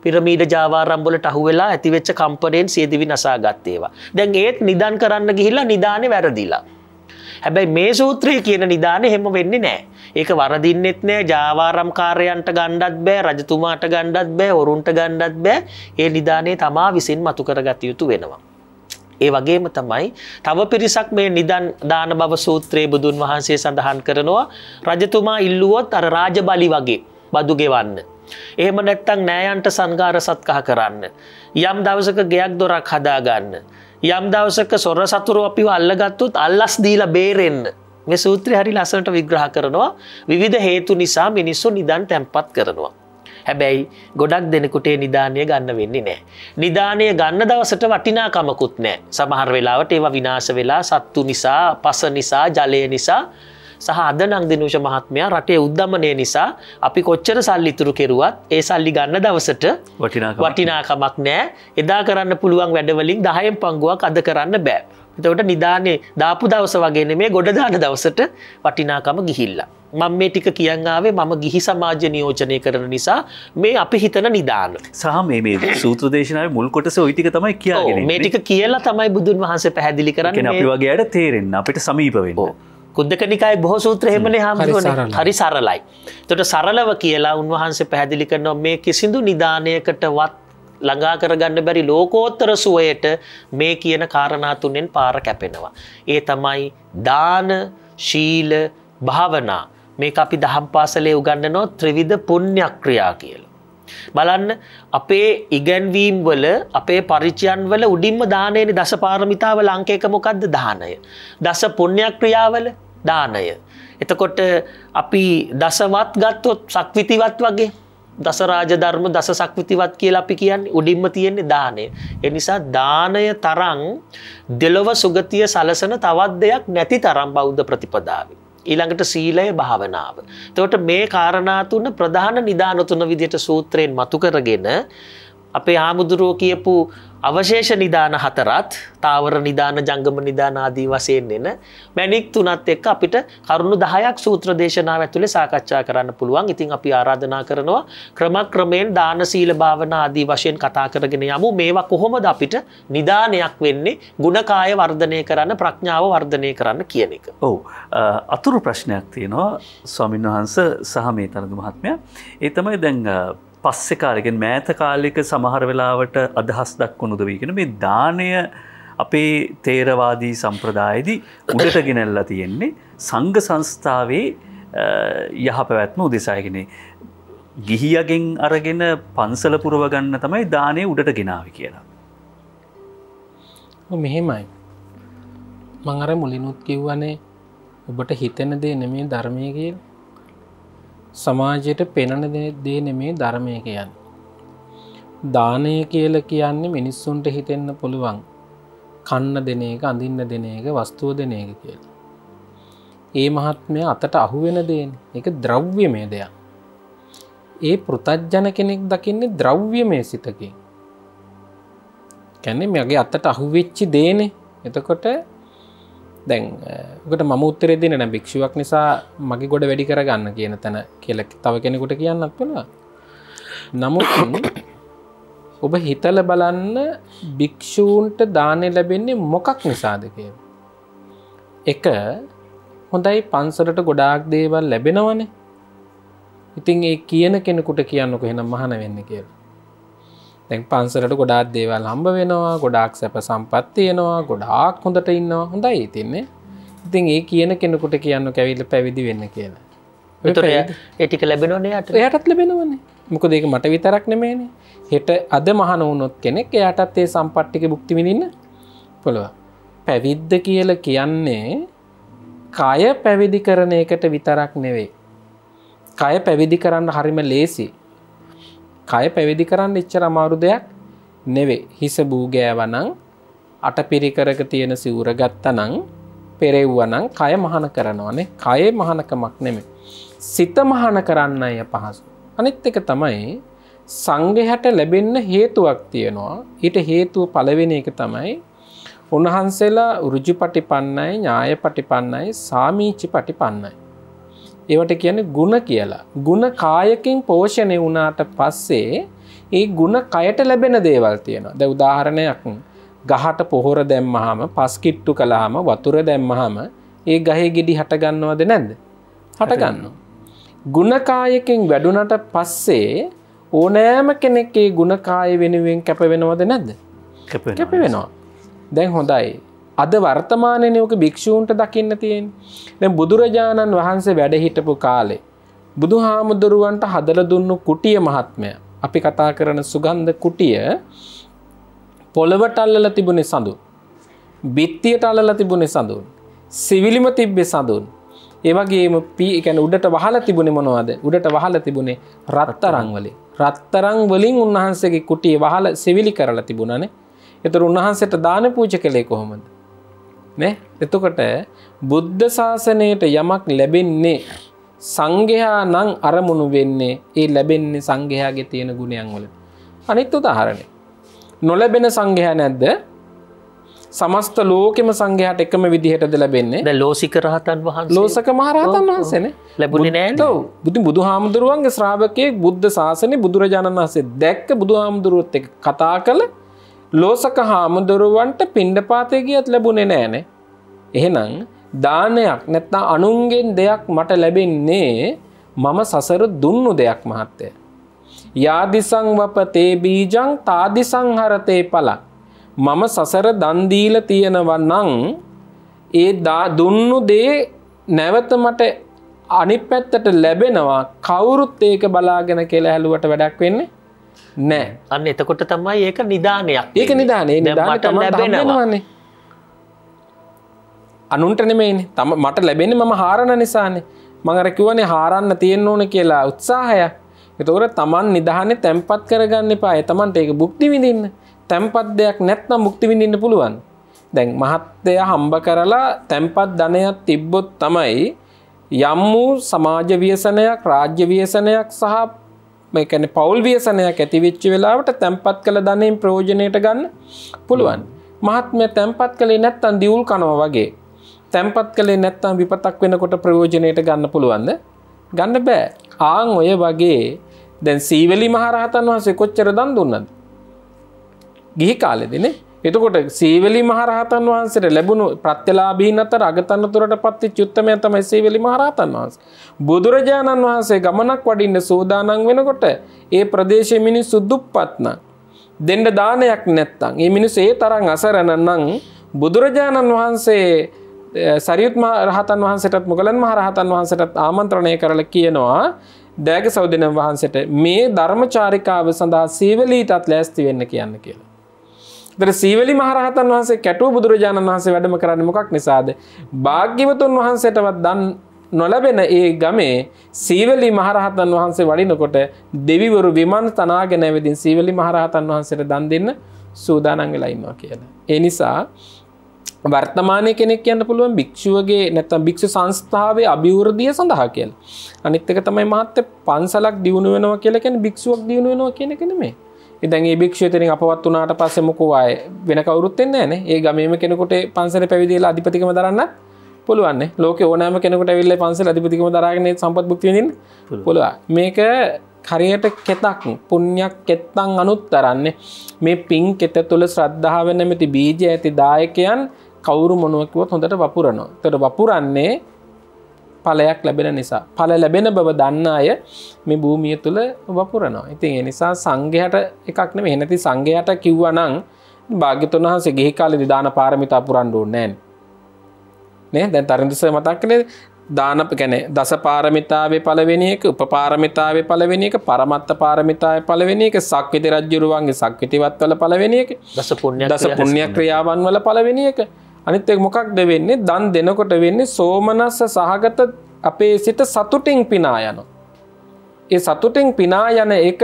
පිරමීඩ ජාවාරම්බොලට අහුවෙලා ඇතිවෙච්ච කම්පනයෙන් සේදිවි නසා ගත්තේවා දැන් ඒත් නිදන් කරන්න ගිහිල්ලා නිධානය වැරදිලා හැබැයි මේ සූත්‍රය කියන නිධානය හෙම වෙන්නේ නෑ. ඒක වරදින්නෙත් නෑ ජාවාරම්කාරයන්ට ගණ්ඩත් බෑ රජතුමාට ගණ්ඩත් බෑ ඔරුන්ට ගණ්ඩත් බෑ ඒ නිධානය තමා විසින් මතු කරගත යුතු වෙනවා. ඒ වගේම තමයි තව පිරිසක් මේ නිදන් දාන බව සූත්‍රයේ බුදුන් වහන්සේ සඳහන් කරනවා රජතුමා ඉල්ලුවොත් අර රාජබලි වගේ බදු ගෙවන්න. එහෙම නැත්තං නෑයන්ට සංගාර සත්කහ කරන්න. යම් දවසක ගෙයක් දොරක් හදාගන්න. යම් දවසක සොර සතුරු අපිව අල්ලගත්තුත් අල්ලස් දීලා බේරෙන්න්න. මේ සූත්‍රය හරි ලසනට විග්‍රහ කරනවා විවිධ හේතු නිසා මිනිස්සු නිදන් තැන්පත් කරනවා. හැබැයි ගොඩක් දෙනෙකුටේ නිධානය ගන්න වෙන්නේ නෑ. නිධානය ගන්න දවසට වටිනාකමකුත් නෑ සමහර වෙලාවට ඒවා විනාශ වෙලා සත්තු නිසා පස නිසා ජලය නිසා සහ අදනං දිනුෂ මහත්මයා රටේ උද්ධමනය නිසා අපි කොච්චර සල්ලි ඉතුරු කෙරුවත් ඒ සල්ලි ගන්න දවසට වටිනාකමක් නෑ එදා කරන්න පුළුවන් වැඩවලින් දහයෙන් පංගුවක් අද කරන්න බෑ. එතවට නිධානය දාපු දවස වගේ මේ ගොඩදාන දවසට වටිනාකම ගිහිල්ලා. මං මේ ටික කියන්නාවේ මම ගිහි සමාජ නියෝජනය කරන නිසා මේ අපි හිතන නිදාන සහ මේ සූත්‍ර දේශනාව මුල් කොටස ඔයිතික තමයි කිය මේ ටික කියලා තමයි බුදුන් වහන්සේ පැහැදිලි කරන්න අපි වගේයට තේරෙන් අපිට සමීපවෙන්න. කුද්දකනිකායි බොහෝ සූත්‍ර හෙමනේ හාමුදුරුවනේ හරි සරලයි. එතකොට සරලව කියලා උන්වහන්සේ පැහැදිලි කරනවා මේ කිසිදු නිදානයකටවත් ළඟා කරගන්න බැරි ලෝකෝත්තර සුවයට මේ කියන කාරණා තුනෙන් පාර කැපෙනවා. ඒ තමයි දාන, ශීල, භාවනා. මේක අපි දහම් පාසලේ උගන්වනවා ත්‍රිවිධ පුණ්‍යක්‍රියා කියලා. බලන්න අපේ ඉගැන්වීම් වල අපේ පරිචයන් වල උඩින්ම දානයනි දස පාරමිතාව ලංකේක මොකක්ද දානය. දස පුණ්‍යක්‍රියාවල දානය. එතකොට අපි දසවත් ගත්තොත් සක්විතිවත් වගේ දසරාජ ධර්ම දස සක්විතිවත් කියලා අපි කියන්නේ උඩින්ම තියෙන්නේ දානය. එනිසා දානය තරං දෙලොව සුගතිය සලසන තවත් දෙයක් නැති තරම් බෞද්ධ ප්‍රතිපදාවේ. ඊළඟට සීලය භාවනාව. එතකොට මේ කාරණා තුන ප්‍රධාන නිදාන තුන විදිහට සූත්‍රයෙන් මතු කරගෙන අපේ ආමුදුරෝ කියපු අවශේෂ නිධාන හතරත් තාවර නිධාන ජංගම නිධාන ආදී වසයෙන් එන මැනික් තුනත් එක්ක අපිට කරුණු දහයක් සූත්‍ර දේශනාව ඇතුළේ සාකච්ඡා කරන්න පුළුවන් ඉතින් අපි ආරාධනා කරනවා ක්‍රම ක්‍රමයෙන් දාන සීල භාවනා ආදී වශයෙන් කතා කරගෙන යමු මේවා කොහොමද අපිට නිධානයක් වෙන්නේ ගුණකාය වර්ධනය කරන්න ප්‍රඥාව වර්ධනය කරන්න කියන එක. ඔව් අතුරු ප්‍රශ්නයක් තියෙනවා ස්වාමින්වහන්ස සහ මේ තරදු මහත්මයා ඒ තමයි දැන් පස්ස කාලගෙන් මෑත කාලෙක සමහර වෙලාවට අදහස් දක්වුණුද වීගෙන මේ දානය අපේ තේරවාදී සම්ප්‍රදායදී උඩට ගෙනැල්ලා තියෙන්නේ සංඝ සංස්ථාවේ යහ පැවැත්ම උදෙසායගෙන ගිහියගෙන් අරගෙන පන්සල පුරවගන්න තමයි දානය උඩට ගෙනාව කියලා. මෙහෙමයි මං අර මුලිනුත් කිව්වනේ ඔබට හිතෙන දේ නෙමේ ධර්මය කියලා සමාජයට පෙනන දේ නෙමේ ධර්මය කියන්න. දානය කියල කියන්නේ මිනිස්සුන්ට හිතෙන්න පුළුවන් කන්න දෙන එක අඳින්න දෙන එක වස්තුව දෙන එක කියල. ඒ මහත්මය අතට අහුවෙන දේන එක ද්‍රව්‍යමය දෙයක්. ඒ පෘතජ්ජන කෙනෙක් දකින්නේ ද්‍රව්‍යමය සිතකින්. කැනෙ මගේ අතට අහුවෙච්චි දේනේ එතකොට දැන් කට ම උත්තර දෙන නැ භික්ෂුවක් නිසා මගේ ගොඩ වැඩි කරගන්න කියන තැන කියල තව කෙනෙකුට කියන්නත් වෙලා නමුත් ඔබ හිතල බලන්න භික්‍ෂූන්ට දානය ලැබෙන්නේ මොකක් නිසාද කිය එක හොඳයි පන්සරට ගොඩාක් දේවල් ලැබෙනවනේ ඉතින් ඒ කියන කෙනෙකුට කියන්නක හෙනම් මහන වෙන්න කියලා දැන් පන්සලට ගොඩාත් දේවල් හම්බ වෙනවා ගොඩාක් සැප සම්පත්තියනවා ගොඩාක් හොඳට ඉන්නවා හොඳයි ඉතින්නේ ඉතින් ඒ කියන කෙනෙකුට කියන්න කැවිල්ල පැවිදි වෙන්න කියලා ඒටික ලැබෙනවාට යටත් ලැබෙනවන්නේ මොක දෙක මට විතරක් නෙමේනේ හෙට අද මහන වුණොත් කෙනෙක් එයටත් ඒ සම්පට්ටික බුක්තිවිඳන්න පුළුව පැවිද්ද කියල කියන්නේ කාය පැවිදි කරන එකට විතරක් නෙවෙයි කය පැවිදි කරන්න හරිම ලේසි කය පැවිදි කරන්න එච්චර අමාරු දෙයක් නෙවේ හිස බූගෑවනං අට පිරිකරක තියෙන සිවුර ගත්තනං පෙරෙව්වනං කය මහන කරනවානේ කයේ මහනකමක් නෙමෙ. සිත මහන කරන්න අය පහසු. අනිත් එක තමයි සංගහැට ලැබෙන්න හේතුවක් තියෙනවා ඊට හේතුව පලවෙන එක තමයි උන්වහන්සේලා උරුජි පටිපන්නයි ඥාය පටිපන්නයි සාමීචි පටිපන්නයි. ඒවට කියන ගුණ කියලා. ගුණ කායකින් පෝෂණය වුණාට පස්සේ ඒ ගුණ කයට ලැබෙන දේවල් තියෙනවා දැ උදාහරණයක් ගහට පොහොර දැම්මහම පස්කිට්ටු කලාම වතුර දැම්මහම ඒ ගහේ ගෙඩි හටගන්නවද නැද්ද හටගන්න. ගුණකායකින් වැඩුනට පස්සේ ඕනෑම කෙනෙක්ේ ගුණකාය වෙනුවෙන් කැපවෙනවද නැද්ද කැප වෙනවා දැන් හොඳයි අද වර්තමානයෝක භික්‍ෂූන්ට දකින්න තියෙන් දැ බුදුරජාණන් වහන්සේ වැඩහිටපු කාලේ. බුදු හාමුදුරුවන්ට හදල දුන්නු කුටිය මහත්මය අපි කතා කරන සුගන්ධ කුටිය පොළවට අල්ලල තිබුණෙ සඳුන්. බිත්තියට අල්ලල තිබුණෙ සඳුන්. සිවිලිම තිබ්බෙ සඳුන්. ඒවගේම පීකැන උඩට වහල තිබුණ මොනවාද උඩට වහල තිබුණේ රත්තරංවලි. රත්තරං වලින් උන්වහන්සේගේ කුටිය වහල සිවිලි කරලා තිබුණනේ එතර උන්වහන්සට දාන පූජ කළේ කොහොමද නේ එතකොට බුද්ධ ශාසනයට යමක් ලැබෙන්නේ සංඝයා නං අරමුණු වෙන්නේ ඒ ලැබෙන්නේ සංඝයාගේ තියෙන ගුණයන් වල අනිත් උදාහරණය නොලැබෙන සංඝයා නැද්ද සමස්ත ලෝකෙම සංඝයාට එකම විදිහටද ලැබෙන්නේ ලෝසික රහතන් වහන් ලෝසක මහරහතන් වහන්සන ලැබුණ නෑ බුදු බුදු හාමුදුරුවන්ගේ ශ්‍රාවකයේ බුද්ධ ශාසනය බුදුරජාණන් වහසේ දැක්ක බුදු හාමුදුරුවත් එක කතා කළ ලෝසක හාමුදුරුවන්ට පිණ්ඩපාතය ගියත් ලැබුණේ නෑනේ. එහෙනම් දානයක් නැත්තා අනුන්ගෙන් දෙයක් මට ලැබෙන්නේ මම සසර දුන්නු දෙයක් මහත්තය. යාදිසං වපතේ බීජං තාදිසංහරතේ පලක්. මම සසර දන්දීල තියෙනවන්නං ඒ දුන්නු දේ නැවත මට අනිපැත්තට ලැබෙනවා කවුරුත් ඒක බලාගෙන කෙලා හැලුවට වැඩක් වෙන්නේ නෑ අන්න එතකොට තමයි ඒක නිධානයක් ඒක නිධානය නිධානට ලැබෙනවාන්නේ අනුන්ට නෙමයින තම මට ලැබෙන මම හාරණ නිසානේ මඟරකිවනේ හාරන්න තියෙන් ඕන කියලා උත්සාහය එතකට තමන් නිදහනේ තැම්පත් කරගන්න පාය තමන්ට ඒක බුක්ති විඳන්න තැම්පත් දෙයක් නැත්නම් මුක්ති විඳන්න පුළුවන් දැන් මහත්තය හම්බ කරලා තැම්පත් ධනයක් තිබ්බොත් තමයි යම් වූ සමාජ වියසනයක් රාජ්‍ය වියසනයක් සහ මේකන පවුල් වියසනයක් ඇතිවිච්චි වෙලාවට තැන්පත් කළ ධනයෙන් ප්‍රෝජනයට ගන්න පුළුවන්. මහත්මය තැන්පත් කළේ නැත්තන් දියවුල් කනව වගේ. තැන්පත් කළේ නැත්තම් විපතක් වෙනකොට ප්‍රයෝජනයට ගන්න පුළුවන්ද. ගන්න බෑ ආං ඔය වගේ දැන් සීවලි මහරහතන් වහසේ කොච්චර දන් දුන්නද. ගිහි කාලෙදිනේ එතකොට සීවලි මහරහතන් වහන්සේට ලැබුණු ප්‍රත්‍යලාභීන් අතර අගතනතුරට පත්ති චුත්තමය තමයි සීවලි මහරහතන් වහන්සේ. බුදුරජාණන් වහන්සේ ගමනක් වඩින්න සූදානම් වෙනකොට ඒ ප්‍රදේශයේ මිනිස්සු දුප්පත් නම් දෙන්න දානයක් නැත්තම් මේ මිනිස්සු ඒ තරම් අසරණ නම් බුදුරජාණන් වහන්සේ සරියුත් මහරහතන් වහන්සේටත් මුගලන් මහරහතන් වහන්සේටත් ආමන්ත්‍රණය කරලා කියනවා දෑක සෞදෙන වහන්සේට මේ ධර්මචාරිකාව සඳහා සීවලීටත් ලෑස්ති වෙන්න කියන්න කියලා. දර සීවලි මහරහතන් වහන්සේ කැටුව බුදුරජාණන් වහන්සේ වැඩම කරන්න මොකක් නිසාද. භාග්‍යවතුන් වහන්සටවත් දන් නොලබෙන ඒ ගමේ සීවලි මහරහතන් වහන්සේ වඩිනකොට දෙවිවරු විමන් තනාගෙන ඇවිදින් සීවලි මහරහතන් වහන්සට දන් දෙන්න සූදානංගලයින්නවා කියන. ඒ නිසා වර්තමානය කෙනෙක් යන්න පුළුවන් භික්ෂුවගේ නැත්තම් භික්ෂු සංස්ථාවේ අභිවෘද්ධිය සඳහා කියල්. අනිත්තක තමයි මහත්ත පන්සලක් දියුණුවෙනවා කියලකෙන භික්ෂුවක් දියුණුවෙනවා කියනෙ මේ. ඉදැන් ඒ භික්ෂතරින් අපවත් වනාට පස්ස මොකවාය වෙන කවරුත් එන්න න ඒ ගමම කෙනෙකුට පන්සර පැවිදිලා අධිපතිකම දරන්න පුළුවන් ලෝක ඕනෑම කෙනෙකුට විල්ල පන්සල අධිපතිකම දරගෙන සම්පත් භක්තිදින් පුළුව මේක හරියට කෙතක් පුුණ්යක් කෙත්තං අනුත් තරන්නේ මේ පින් කෙත තුළ ශ්‍රද්ධාවන්න මෙති බීජ ඇති දායකයන් කවුරු මොනුවකුවත් හොඳට වපුරනවා තොට වපුරන්නේ පලයක් ලැබෙන නිසා පල ලැබෙන බව දන්න අය මේ භූමිය තුළ වපුරනවා ඉතින් එනිසා සංඝයට එකක්න මෙහනැති සංඝයට කිව්වනං භාග්‍යතුන් වහන්සේ ගෙහි කාල විධාන පාරමිතා පුරන්ඩු නෑන් නේ දැන් තරින්දුස මතක් කළේ දානප ගැන දස පාරමිතාවේ පලවෙනි එක උපපාරමිතාවේ පලවෙනි එක පරමත්ත පාරමිතාය පලවෙනි එක සක්විති රජ්ජුරුවන්ගේ සක්විතිවත් වල පලවෙනි එක දස පුුණ්‍ය දස පුුණ්‍ය ක්‍රියාවන් වල පලවෙනි එක අනිත් එක මොකක්ද වෙන්නේ දන් දෙනකොට වෙන්නේ සෝමනස්ස සහගත අපේ සිත සතුටින් පිනා යන. ඒ සතුටින් පිනා යන එක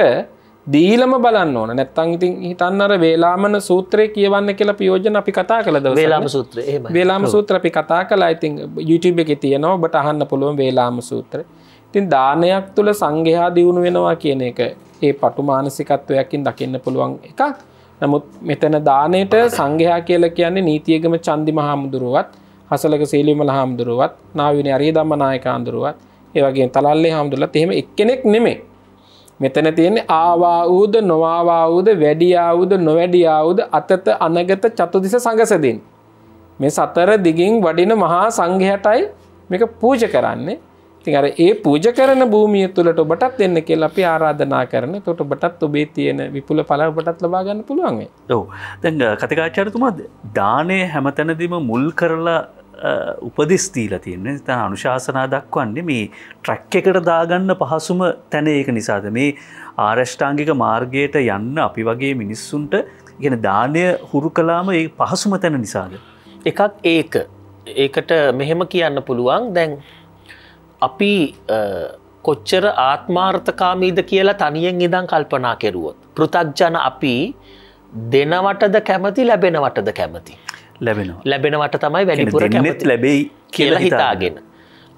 දීලම බලන්න ඕන නැත්තං ඉතින් හිතන්න අර වේලාමන සූත්‍රය කියවන්න කියලා ප්‍රයෝජන අපි කතා කළද වේලාම සූත්‍ර වේලාම සූත්‍ර අපි කතා කලා ඉතින් YouTube එක තියෙනවා ඔබට අහන්න පුළුවන් වේලාම සූත්‍ර. ඉතින් දානයක් තුළ සංඝයා දියුණු වෙනවා කියන එක ඒ පටු මානසිකත්වයකින් දකින්න පුළුවන් එකක්. නමුත් මෙතන දානයට සංඝයා කියල කියන්නේ නීතියගම චන්දි මහාමුදුරුවත් හසලක සේලිමල හාමුදුරුවත් නාවින අරිය දම්ම නායකාන්දුරුවත් ඒවගේ තලල්ලේ හාමුදුරලත් එහෙම එක්කෙනෙක් නෙමේ මෙතන තියෙන්නේ ආවාවූද නොවාවාවූද වැඩියාවුද නොවැඩියාවුද අතත අනගත චතුදිස සඟසදින්. මේ සතර දිගින් වඩින මහා සංඝයටයි මේක පූජ කරන්නේ තින් අර ඒ පූජ කරන භූමිය තුළට ඔබටත් දෙන්න කියලා අපි ආරාධනා කරන තොට ඔබටත් ඔබේ තියෙන විපුල පල ඔබටත් ලබාගන්න පුළුවන්ගේ ඔව දැන් කතිකාචාරතුමා දානය හැමතැනදිම මුල් කරලා උපදිස්තීල තියන්නේ තන අනුශාසනා දක්වන්නේ මේ ට්‍රැක් එකට දාගන්න පහසුම තැන ඒක නිසාද මේ ආරෂ්ඨාංගික මාර්ගයට යන්න අපි වගේ මිනිස්සුන්ට ගෙන දානය හුරු කලාම ඒ පහසුම තැන නිසාද එකක් ඒක ඒකට මෙහෙම කියන්න පුළුවන් දැන් අපි කොච්චර ආත්මාර්ථකාමීද කියලා තනියෙන් ඉදන් කල්පනා කෙරුවොත්. පෘතක්ජන අපි දෙනවටද කැමති ලැබෙනවටද කැමති. ලැබෙන ලැබෙනවට තමයි වැඩිපුර කැමති ලැබෙයි කියලා හිතාගෙන.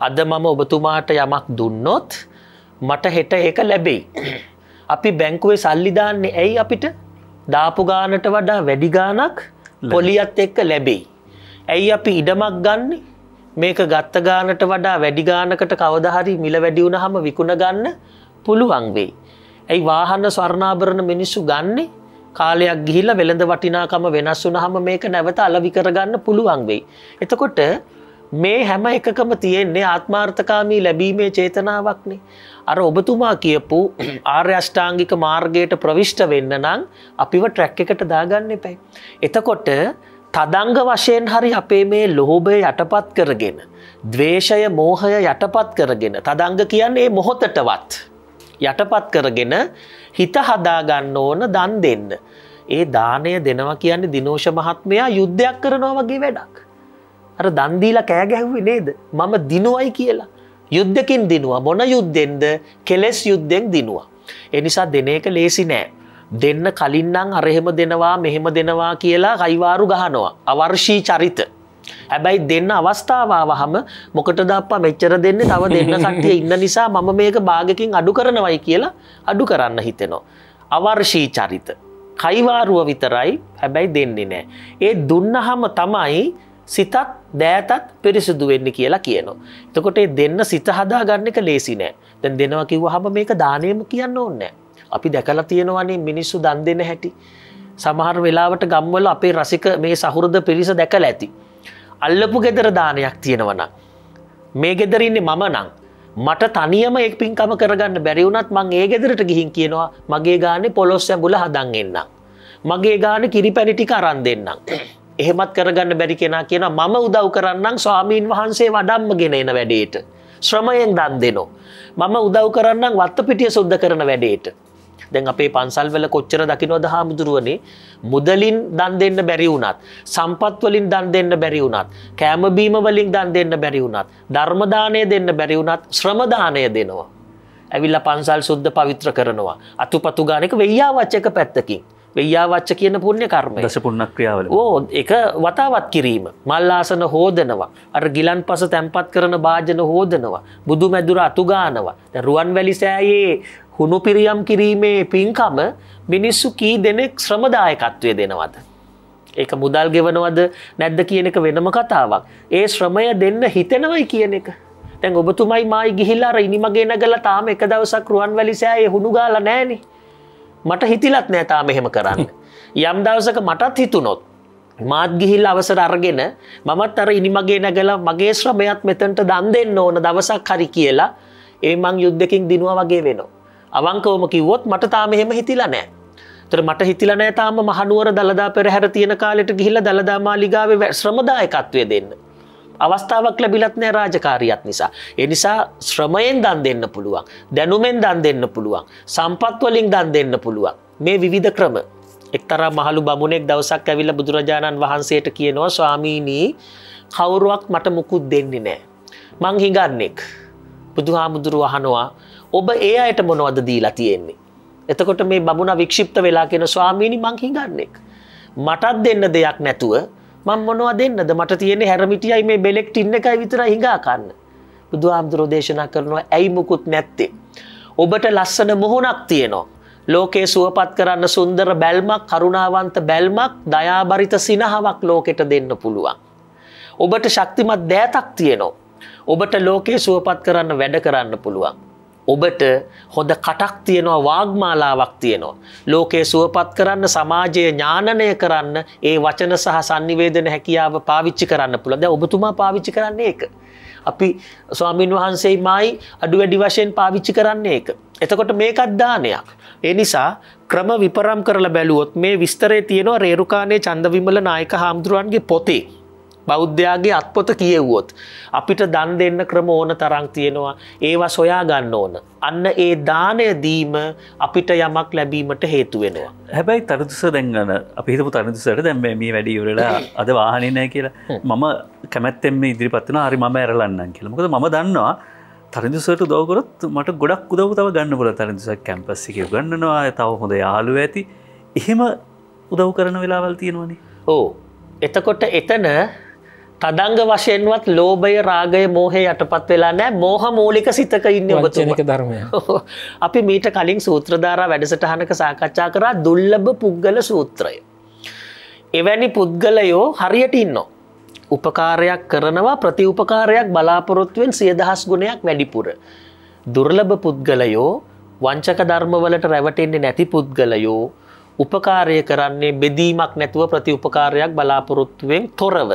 අද මම ඔබතුමාට යමක් දුන්නොත් මට හෙට ඒක ලැබෙයි. අපි බැංකුවේ සල්ලිදාන්නේ ඇයි අපිට දාපු ගානට වඩා වැඩිගානක් පොලියත් එක්ක ලැබෙයි. ඇයි අපි ඉඩමක් ගන්නේ මේක ගත්ත ගානට වඩා වැඩි ගානකට කවදහරි මිල වැඩි වුණහම විකුණ ගන්න පුළුවන් වෙයි. ඇයි වාහන ස්වර්ණාභරණ මිනිස්සු ගන්නේ කාලයක් ගිහිල්ලා වෙළඳ වටිනාකම වෙනස් වුණහම මේක නැවත අලවි කරගන්න පුළුවන් වෙයි. එතකොට මේ හැම එකකම තියෙන්නේ ආත්මාර්ථකාමී ලැබීමේ චේතනාවක්නේ. අර ඔබතුමා කියපු ආර්යෂ්ඨාංගික මාර්ගයට ප්‍රවිෂ්ට වෙන්න නම් අපිව ට්‍රැක් එකට දාගන්න එපැයි. එතකොට තදංග වශයෙන් හරි අපේ මේ ලෝභය යටපත් කරගෙන. දවේශය මෝහය යටපත් කරගෙන. තදංග කියන්නේ මොහොතටවත්. යටපත් කරගෙන හිත හදාගන්න ඕන දන් දෙන්න. ඒ දානය දෙනවා කියන්නේ දිනෝෂ මහත්මයා යුද්ධයක් කරනවා වගේ වැඩක්. අර දන්දීලා කෑගැහුවේ නේද. මම දිනුවයි කියලා. යුද්ධකින් දිනවා මොන යුද්ධෙන්ද කෙලෙස් යුද්ධෙන් දිනවා. එනිසා දෙන එක ලේසි නෑ. දෙන්න කලින්නම් අරහෙම දෙනවා මෙහෙම දෙනවා කියලා කයිවාරු ගහනවා අවර්ෂී චරිත හැබැයි දෙන්න අවස්ථාවාව හම මොකට දප්පා මෙච්චර දෙන්න තව දෙන්න කටය ඉන්න නිසා මම මේක භාගකින් අඩු කරනවයි කියලා අඩු කරන්න හිතෙනවා. අවර්ෂී චරිත. කයිවාරුව විතරයි හැබැයි දෙන්නේ නෑ. ඒ දුන්නහම තමයි සිතත් දෑතත් පිරිසිදු වෙන්න කියලා කියනවා. එතකොට දෙන්න සිත හදා ගන්න එක ලේසි නෑ. දැන් දෙනවා කිව්ව හම මේක දානයම කියන්න ඕන්නෑ. අපි දැකලා තියෙනවනේ මිනිස්සු දන් දෙන හැටි. සමහර වෙලාවට ගම්වල අපේ රසික මේ සහුරද පිරිස දැකලා ඇති. අල්ලපු ගෙදර දානයක් තියෙනවනම්. මේ ගෙදර ඉන්නේ මම නම් මට තනියම එක් පින්කම කරගන්න බැරි වුණත් මං ඒ ගෙදරට ගිහින් කියනවා මගේ ගානේ පොලොස් ඇඹුල හදන් එන්නම්. මගේ ගානේ කිරිපැණි ටික අරන් දෙන්නම්. එහෙමත් කරගන්න බැරි කෙනා කියනවා මම උදව් කරන්නම් ස්වාමීන් වහන්සේ වඩම්ම ගෙන එන වැඩේට. ශ්‍රමයෙන් දන් දෙනෝ. මම උදව් කරන්නම් වත්ත පිටිය සුද්ධ කරන වැඩේට. දැන් අපේ පන්සල් වල කොච්චර දකිනවද හාමුදුරුවනේ මුදලින් දන් දෙන්න බැරි වුණත් සම්පත් වලින් දන් දෙන්න බැරි වුණත් කෑම බීම වලින් දන් දෙන්න බැරි වුණත් ධර්ම දාණය දෙන්න බැරි වුණත් ශ්‍රම දාණය දෙනවා ඇවිල්ලා පන්සල් සුද්ධ පවිත්‍ර කරනවා අතුපතු ගානක වෙය්‍යාවච එක පැත්තකින් වෙයාවච්ච කියන පුුණ්‍ය කර්ම දස පුුණක් ක්‍රියාවල ඕ එක වතාවත් කිරීම මල්ලාසන හෝදනවා අර ගිලන් පස තැන්පත් කරන භාජන හෝදනවා බුදු මැදුර අතුගානවා රුවන් වැලිසෑයේ හුණු පිරියම් කිරීමේ පින්කම මිනිස්සු කී දෙනෙක් ශ්‍රමදායකත්වය දෙනවද. ඒක මුදල් ගෙවනවද නැද්ද කියන එක වෙනම කතාවක්. ඒ ශ්‍රමය දෙන්න හිතෙනවයි කියන එක. තැන් ඔබතුමයි මයි ගිහිල්ලාර ඉනිමගේ නගල තාම එක දවසක් රුවන් වැලිසෑය හුණු ගාල නෑනි. මට හිතිලත් නෑ තාම එහෙම කරන්න. යම් දවසක මටත් හිතුනොත්. මාත් ගිහිල් අවසර අරගෙන මමත් අර ඉනිමගේ නැගලා මගේ ශ්‍රමයත් මෙතන්ට දන් දෙන්න ඕන දවසක් හරි කියලා ඒ මං යුද්ධකින් දිනුව වගේ වෙනවා. අවංකවම කිව්වොත් මට තාම එහෙම හිතිලා නෑ. තර මට හිතිල නෑ තාම මහනුවර දළදා පෙරහැර තියෙන කාලෙට ගිහිල දළදා මාලිගාව ශ්‍රමදායකත්වය දෙන්න. අවස්ථාවක් ලැබිලත් නෑ රාජකාරියත් නිසා. එනිසා ශ්‍රමයෙන් දන් දෙන්න පුළුවන්. දැනුමෙන් දන් දෙන්න පුළුවන්. සම්පත්වලින් දන් දෙන්න පුළුවන්. මේ විවිධ ක්‍රම. එක්තරා මහළු බමුණෙක් දවසක් ඇවිල්ල බුදුරජාණන් වහන්සේට කියනවා ස්වාමීනී කවුරුවක් මට මුකුත් දෙන්නේ නෑ. මං හිඟන්නෙක්. බුදුහාමුදුරු වහනවා ඔබ ඒ අයට මොනවද දීලා තියෙන්නේ. එතකොට මේ බමුණ වික්ෂිප්ත වෙලා කියෙන ස්වාමීණි මංහිගන්නෙක්. මටත් දෙන්න දෙයක් නැතුව මං මොනව දෙන්නද මට තියෙන හැරමිටියයි මේ බෙලෙක්ට ඉන්න එකයි විතර හිඟාකන්න. බුදුහාමුදුරෝ දේශනා කරනවා ඇයි මුකුත් නැත්තේ. ඔබට ලස්සන මුහුණක් තියෙනවා. ලෝකයේ සුවපත් කරන්න සුන්දර බැල්මක් කරුණාවන්ත බැල්මක් දයාබරිත සිනහාවක් ලෝකෙට දෙන්න පුළුවන්. ඔබට ශක්තිමත් දෑතක් තියෙනවා. ඔබට ලෝකයේ සුවපත් කරන්න වැඩ කරන්න පුළුවන්. ඔබට හොඳ කටක් තියෙනවා වාග්මාලාවක් තියෙනවා. ලෝකයේ සුවපත් කරන්න සමාජය ඥානනය කරන්න ඒ වචන සහ සංනිවේදන හැකියාව පාවිච්චි කරන්න පුළ ද ඔබතුමා පාවිච්චි කරන්නේ එක. අපි ස්වාමීන් වහන්සේ මයි අඩු වැඩි වශයෙන් පාවිච්චි කරන්නේ එක. එතකොට මේකත් දානයක්. ඒ නිසා ක්‍රම විපරම් කරලා බැලුවොත් මේ විස්තරේ තියෙනවා රේරුකානේ චන්දවිමල නායක හාමුදුරුවන්ගේ පොතේ. බෞද්ධයාගේ අත්පොත කියවුවොත්. අපිට දන් දෙන්න ක්‍රම ඕන තරං තියෙනවා ඒවා සොයා ගන්න ඕන. අන්න ඒ දානය දීම අපිට යමක් ලැබීමට හේතුවෙනවා. හැබැයි තරුදුස දැන්ගන අපිහිතපු තරුදුසට දැම්ම මේ වැඩි යුරලා අද වාහනනෑ කියලා මම කැමැත්තෙම ඉදිරිපත්වන හරි ම ඇරලන්න කියලමකද ම දන්නවා තරිදුසට දෝකරොත් මට ගොඩක් උදව තව ගන්න පුල තරිදුසක් කැම්පස්සික ගන්නවා තව හොඳ යාලු ඇති එහෙම උදව් කරන වෙලාවල් තියෙනවනේ ඕ එතකොට එතන තදංග වශයෙන්වත් ලෝබය රාගය මෝහය යටපත් වෙලා නෑ මෝහ මූලික සිතක ඉන්න ඔබතුනක ධර්මය අපි මීට කලින් සූත්‍රධාරා වැඩසටහනක සාකච්ඡා කරා දුල්ලබ පුද්ගල සූත්‍රය. එවැනි පුද්ගලයෝ හරියට ඉන්නෝ. උපකාරයක් කරනවා ප්‍රතිඋපකාරයක් බලාපොරොත්තුවෙන් සියදහස් ගුණයක් වැඩිපුර. දුර්ලභ පුද්ගලයෝ වංචක ධර්මවලට රැවටෙන්නේ නැති පුද්ගලයෝ උපකාරය කරන්නේ බෙදීමක් නැතුව ප්‍රතිඋපකාරයක් බලාපොරොත්තුවෙන් තොරව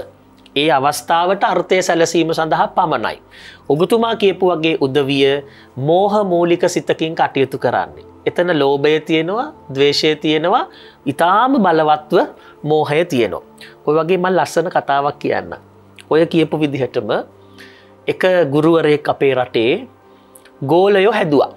ඒ අවස්ථාවට අර්ථය සැලසීම සඳහා පමණයි. උගතුමා කියපු වගේ උදවිය මෝහ මූලික සිතකින් කටයුතු කරන්නේ. එතන ලෝභය තියෙනවා දවේශය තියෙනවා ඉතාම බලවත්ව මෝහය තියෙනවා. ඔය වගේ මල් ලස්සන කතාවක් කියන්න. ඔය කියපු විදිහටම එක ගුරුවරයෙක් අපේ රටේ ගෝලයෝ හැදවා.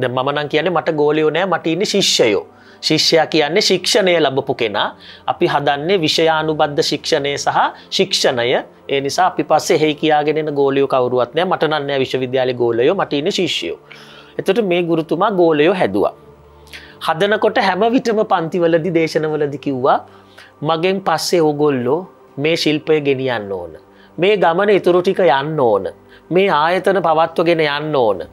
ද මනන් කියන මට ගෝලයෝ නෑ මට ඉන්න ශිෂ්‍යයෝ ශිෂ්‍යයා කියන්නේ ශික්ෂණය ලබපු කෙනා අපි හදන්නේ විෂයානුබද්ධ ශික්ෂණය සහ ශික්ෂණය ඒ නිසා අපි පස්සේ හෙයි කියාගෙන ගෝලියෝ කවරුවත් නෑ මට නන්නෑ විශ්වවිද්‍යාලය ගෝලයෝ මට ඉන්න ශිෂ්‍යයෝ. එතට මේ ගුරුතුමා ගෝලයෝ හැදවා. හදනකොට හැම විටම පන්තිවලදි දේශනවලදි කිව්වා මගෙන් පස්සේ ඕගොල්ලෝ මේ ශිල්පය ගෙනියන්න ඕන. මේ ගමන ඉතුරු ටික යන්න ඕන. මේ ආයතන පවත්වගෙන යන්න ඕන.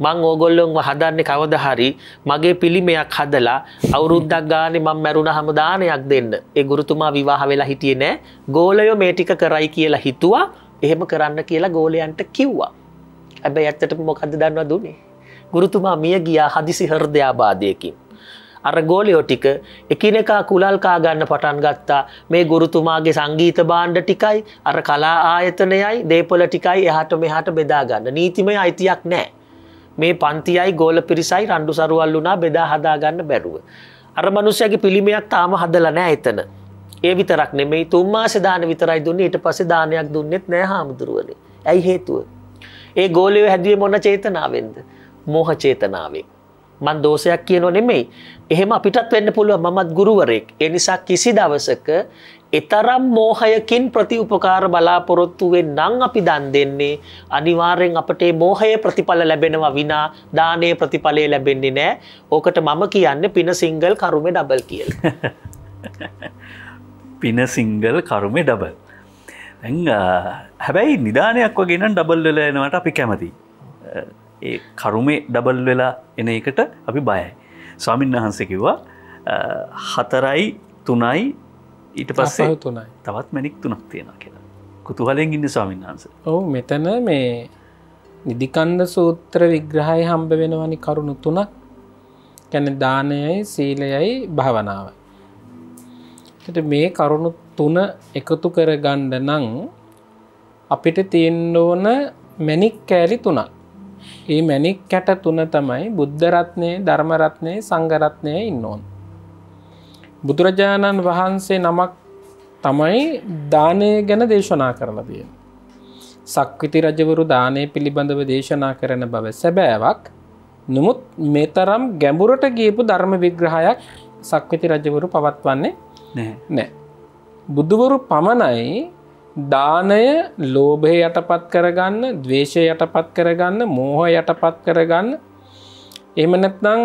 මං ඕගොල්ලොන්ව හදන්නේ කවද හරි මගේ පිළිමයක් හදලා අවුරුද්දක් ගානේ මං මැරුණ හම දානයක් දෙන්න. ඒ ගුරුතුමා විවාහ වෙලා හිටියේ නෑ. ගෝලයෝ මේ ටික කරයි කියලා හිතුවා. එහෙම කරන්න කියලා ගෝලයන්ට කිව්වා. හැබැයි ඇත්තටම මොකද්ද දන්නවද උනේ? ගුරුතුමා මිය ගියා හදිසි හෘදයාබාධයකින්. අර ගෝලියෝ ටික එකිනෙකා කුලල් කා ගන්න පටන් ගත්තා මේ ගුරුතුමාගේ සංගීත භාණ්ඩ ටිකයි අර කලා ආයතනයයි දේපොළ ටිකයි එහාට මෙහාට බෙදා ගන්න. නීතිමය අයිතියක් නැහැ. මේ පන්තියයි ගෝල පිරිසයි රණ්ඩු සරුවල් වුණා බෙදා හදාගන්න බැරුව. අර මනුස්සයගේ පිළිමයක් තාම හදල නෑ එතන. ඒ විතරක් නෙමෙයි තුම්මාස දාන විතරයි දුන්නේ ඊට පස්සේ දානයක් දුන්නෙත් නෑ හාමුදුරුවනේ. ඇයි හේතුව? ඒ ගෝලයෝ හැදුවේ මොන චේතනාවෙන්ද? මෝහ චේතනාවෙන්. මන් දෝෂයක් කියනෝ නෙමෙයි. එහෙම අපිටත් වෙන්න පුළුවන් මමත් ගුරුවරයෙක්. ඒ නිසා කිසි දවසක එතරම් මෝහයකින් ප්‍රතිඋපකාර බලාපොරොත්තු වෙන්නම් අපි දන් දෙන්නේ අනිවාර්යෙන් අපට මෝහය ප්‍රතිඵල ලැබෙනවා විනා දානය ප්‍රතිඵලය ලැබෙන්නේ නෑ ඕකට මම කියන්න පින සිංගල් කරුම ඩබල් කියල පින සිංගල් කරුම ඩබල් හැබැයි නිධානයක් වගෙන ඩබල් වෙලනවට අපි කැමති ඒ කරුමේ ඩබල් වෙලා එන එකට අපි බයයි ස්වාමින් වහන්සකිවා හතරයි තුනයි ඊට පස්සේ තුනයි තවත් මැනික් තුනක් තියෙන කියලා කුතුහලෙන් ඉන්න ස්වාමීන් වහන්ස ඔහු මෙතන මේ නිදිකන්ද සූත්‍ර විග්‍රහය හම්බ වෙනවනි කරුණු තුනක් කැන දානයයි සීලයයි භාවනාව මේ කරුණු තුන එකතු කර ගණ්ඩ නං අපිට තියෙන්ඩ ඕන මැනික් කෑලි තුනක් ඒ මැනික් කැට තුන තමයි බුද්ධරත්නය ධර්මරත්නය සංගරත්නය ඉන්න ඕන් බුදුරජාණන් වහන්සේ නමක් තමයි දානය ගැන දේශනා කරලා දිය. සක්විති රජවරු දානය පිළිබඳව දේශනා කරන බව සැබෑවක් නමුත් මෙතරම් ගැඹුරට ගේපු ධර්ම විග්‍රහයක් සක්විති රජවරු පවත්වන්නේ නෑ. බුදුවරු පමණයි දානය ලෝභය යටපත් කරගන්න දවේශය යටපත් කරගන්න මෝහ යටපත් කරගන්න එමනැත්නං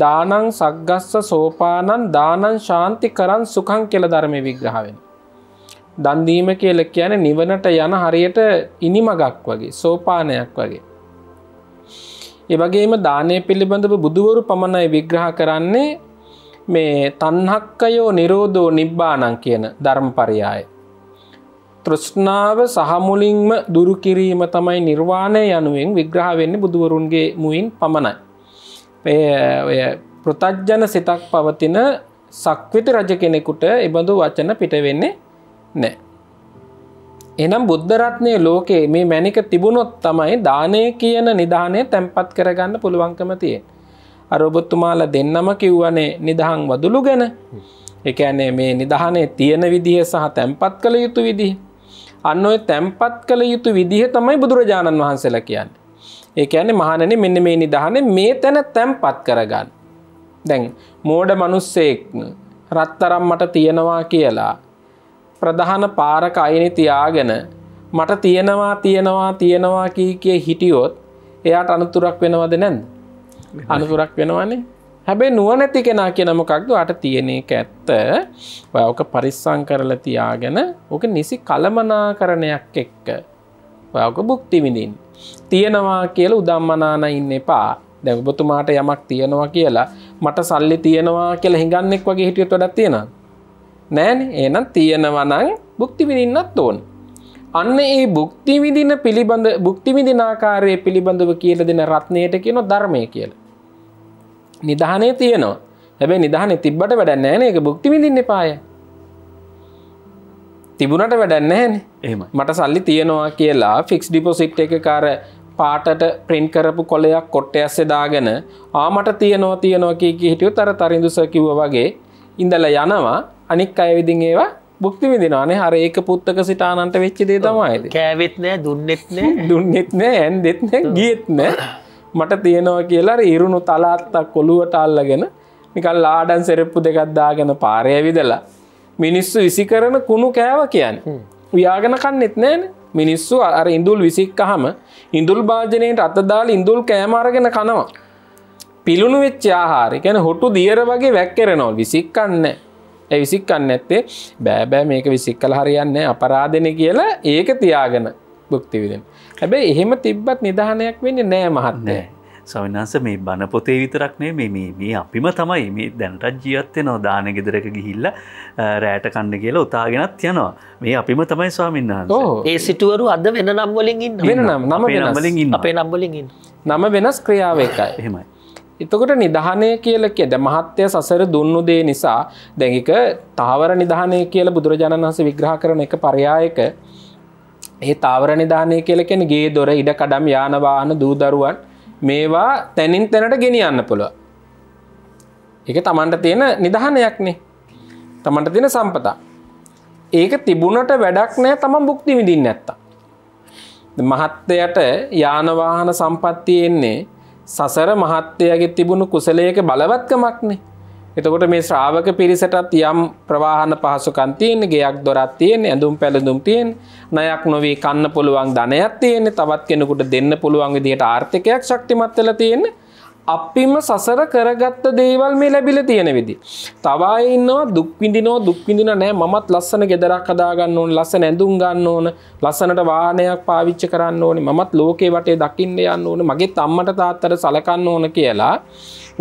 දානං සක්ගස්ස සෝපානන් දානන් ශාන්ති කරන් සුකං කෙල ධර්මය විග්‍රහාවෙන්. දන්දීම කියල කියන නිවනට යන හරියට ඉනිමගක් වගේ සෝපානයක් වගේ. එවගේම දානය පිළිබඳව බුදුවරු පමණයි විග්‍රහ කරන්නේ මේ තන්හක්කයෝ නිරෝධෝ නිබ්බානං කියන ධර්ම පරියාය. තෘෂ්ණාව සහමුලින්ම දුරුකිරීම තමයි නිර්වාණය යනුවෙන් විග්‍රහ වෙන්නේ බුදුවරුන්ගේ මුයින් පමණයි. ඔය පෘතජ්ජන සිතක් පවතින සක්විති රජ කෙනෙකුට එබඳු වචන පිට වෙන්නේ නෑ. එනම් බුද්ධරත්නය ලෝකයේ මේ මැනික තිබුණොත් තමයි දානය කියන නිධානය තැන්පත් කරගන්න පුළුවන්කම තියෙන්. අරඔබොත්තුමාල දෙන්නම කිව්වනේ නිදහං වදුළු ගැන එකඇනේ මේ නිදහනේ තියෙන විදිහ සහ තැන්පත් කළ යුතු විදිහ. අන්න ඔය තැන්පත් කළ යුතු විදිහ තමයි බුදුරජාණන් වහන්සේලා කියන්න. ඒ ඇන මහනන මෙන්න මේ නිදහන මේ තැන තැම්පත් කරගන්න. දැන් මෝඩ මනුස්සෙක්න රත්තරම් මට තියෙනවා කියලා ප්‍රධාන පාරක අයනි තියාගෙන මට තියෙනවා තියෙනවා තියෙනවා කිය කිය හිටියොත් එයාට අනතුරක් වෙනවද නැන් අනතුරක් වෙනවන්නේ හැබේ නුවනැති කෙනා කියනමකක්ද අට තියෙන එක ඇත්ත ඔයක පරිස්සං කරලා තියාගෙන ඕක නිසි කළමනා කරණයක් එක්ක ඔයක බුක්තිවිඳින් තියෙනවා කියලා උදම්මනාන ඉන්න එපා දැවබතුමාට යමක් තියෙනවා කියලා මට සල්ලි තියෙනවා කියලා හිඟන්නෙක් වගේ හිටියොත් වැඩක් තියෙන නෑන ඒනම් තියෙනවනං බුක්තිවිදින්නත් ඕන් අන්න ඒ බුක්තිවිදින පිළිබඳ බුක්තිවිදිනාකාරය පිළිබඳව කියල දෙන රත්නයට කියන ධර්මය කියල නිදහනේ තියෙනවා හැබැ නිදහන තිබ්බට වැඩ නෑන එක බුක්තිවිදින්න පාය තිබුණට වැඩන්නේන එහම මට සල්ලි තියෙනවා කියලා ෆික්ස් ඩිපොසිට් එක කාර පාටට ප්‍රින්් කරපු කොලයක් කොට්ට ඇස්සේ දාගෙන ආමට තියනවා තියනවා කිය හිටියු තර තරින්දුස කිව්ව වගේ ඉඳල යනවා අනික් අයවිදින් ඒවා බුක්ති විදිනානේ හර ඒක පුත්තක සිටානන්ට වෙච්චිදේ තමයි කෑවිත්නෑ දුන්නෙත්න දුන්නෙත්නෑ ඇන් දෙත්න ගියත්න මට තියෙනවා කියලා ඉරුණු තලාත්තක් කොළුවට අල්ලගෙන නිකල් ලාඩන් සෙරෙප්පු දෙකත්දාගෙන පාරය විදලා මිනිස්සු විසි කරන කුණු කෑව කියන්න උයාගෙන කන්නෙත් නෑන මිනිස්සු අර ඉඳුල් විසික්කහම ඉඳුල් භාජනයට අතදාල ඉඳුල් කෑමාරගෙන කනවා පිළුණු වෙච්ච ආහාරි ගැන හොටු දියර වගේ වැක්කරනවා විසික්කන්න ඇ විසික්කන්න ඇත්තේ බෑබෑ මේක විසික් කල හරියන්න අපරාධන කියලා ඒක තියාගෙන බුක්තිවිදෙන හැබැයි එහෙම තිබ්බත් නිධානයක් වෙන්න නෑ මහත්නෑ සවිනාස මේ බණපොතේ විතරක්නේ මේ අපිම තමයි මේ දැනටත් ජීවත්තය නො දාන ගෙදරක ගිහිල්ල රෑට කණ්ඩ කියලා උතාගෙනත් යනවා මේ අපිම තමයි ස්වාමින්න්න ඒ සිටුවරු අද වෙන නම්වලින් ඉන්න වෙන නම් නම නම්වලින් ඉන්න අපේ නම්වලින් ඉන්න නම වෙනස් ක්‍රියාව එකයි එහෙමයි එතකොට නිධානය කියල කිය ද මහත්‍යය සසර දුන්නු දේ නිසා දැඟික තාවර නිධානය කියල බුදුරජාණන් වහස විග්‍රහ කරන එක පරයායක ඒ තාවර නිධානය කියල කෙන ගේ දොර ඉඩ කඩම් යානවාන දූදරුවන් මේවා තැනින් තැනට ගෙනියන්න පුළුව එක තමන්ට තියෙන නිදහනයක්නේ තමන්ට තියෙන සම්පතා ඒක තිබුණට වැඩක් නෑ තමන් බුක්ති විඳින්න ඇත්ත මහත්තයට යානවාහන සම්පත්තියෙන්නේ සසර මහත්තයගේ තිබුණු කුසලයක බලවත්කමක්නේ එතකොට මේ ශ්‍රාවක පිරිසටත් යම් ප්‍රවාහන පහසුකන් තියෙන ගයක් දොරත් තියෙන ඇඳුම් පැළඳුම් තියෙන් නයක් නොවී කන්න පුළුවන් ධනයක් තියෙන තවත් කෙනෙකුට දෙන්න පුළුවන් විදිහට ආර්ථිකයක් ශක්තිමත්වල තියෙන්නේ අපිම සසර කරගත්ත දේවල් මේ ලැබිල තියෙන විදි. තවයි ඉන්නවා දුක්විඳිනෝ දුක්විඳින නෑ මත් ලස්සන ගෙදරක් කදාගන්න ඕන ලස්ස නැඳුම් ගන්න ඕන ලස්සනට වානයක් පාවිච්ච කරන්න ඕනි මත් ලෝකේ වටේ දකින්න යන්න ඕන මගේ තම්මට තාත්තර සලකන්න ඕන කියලා.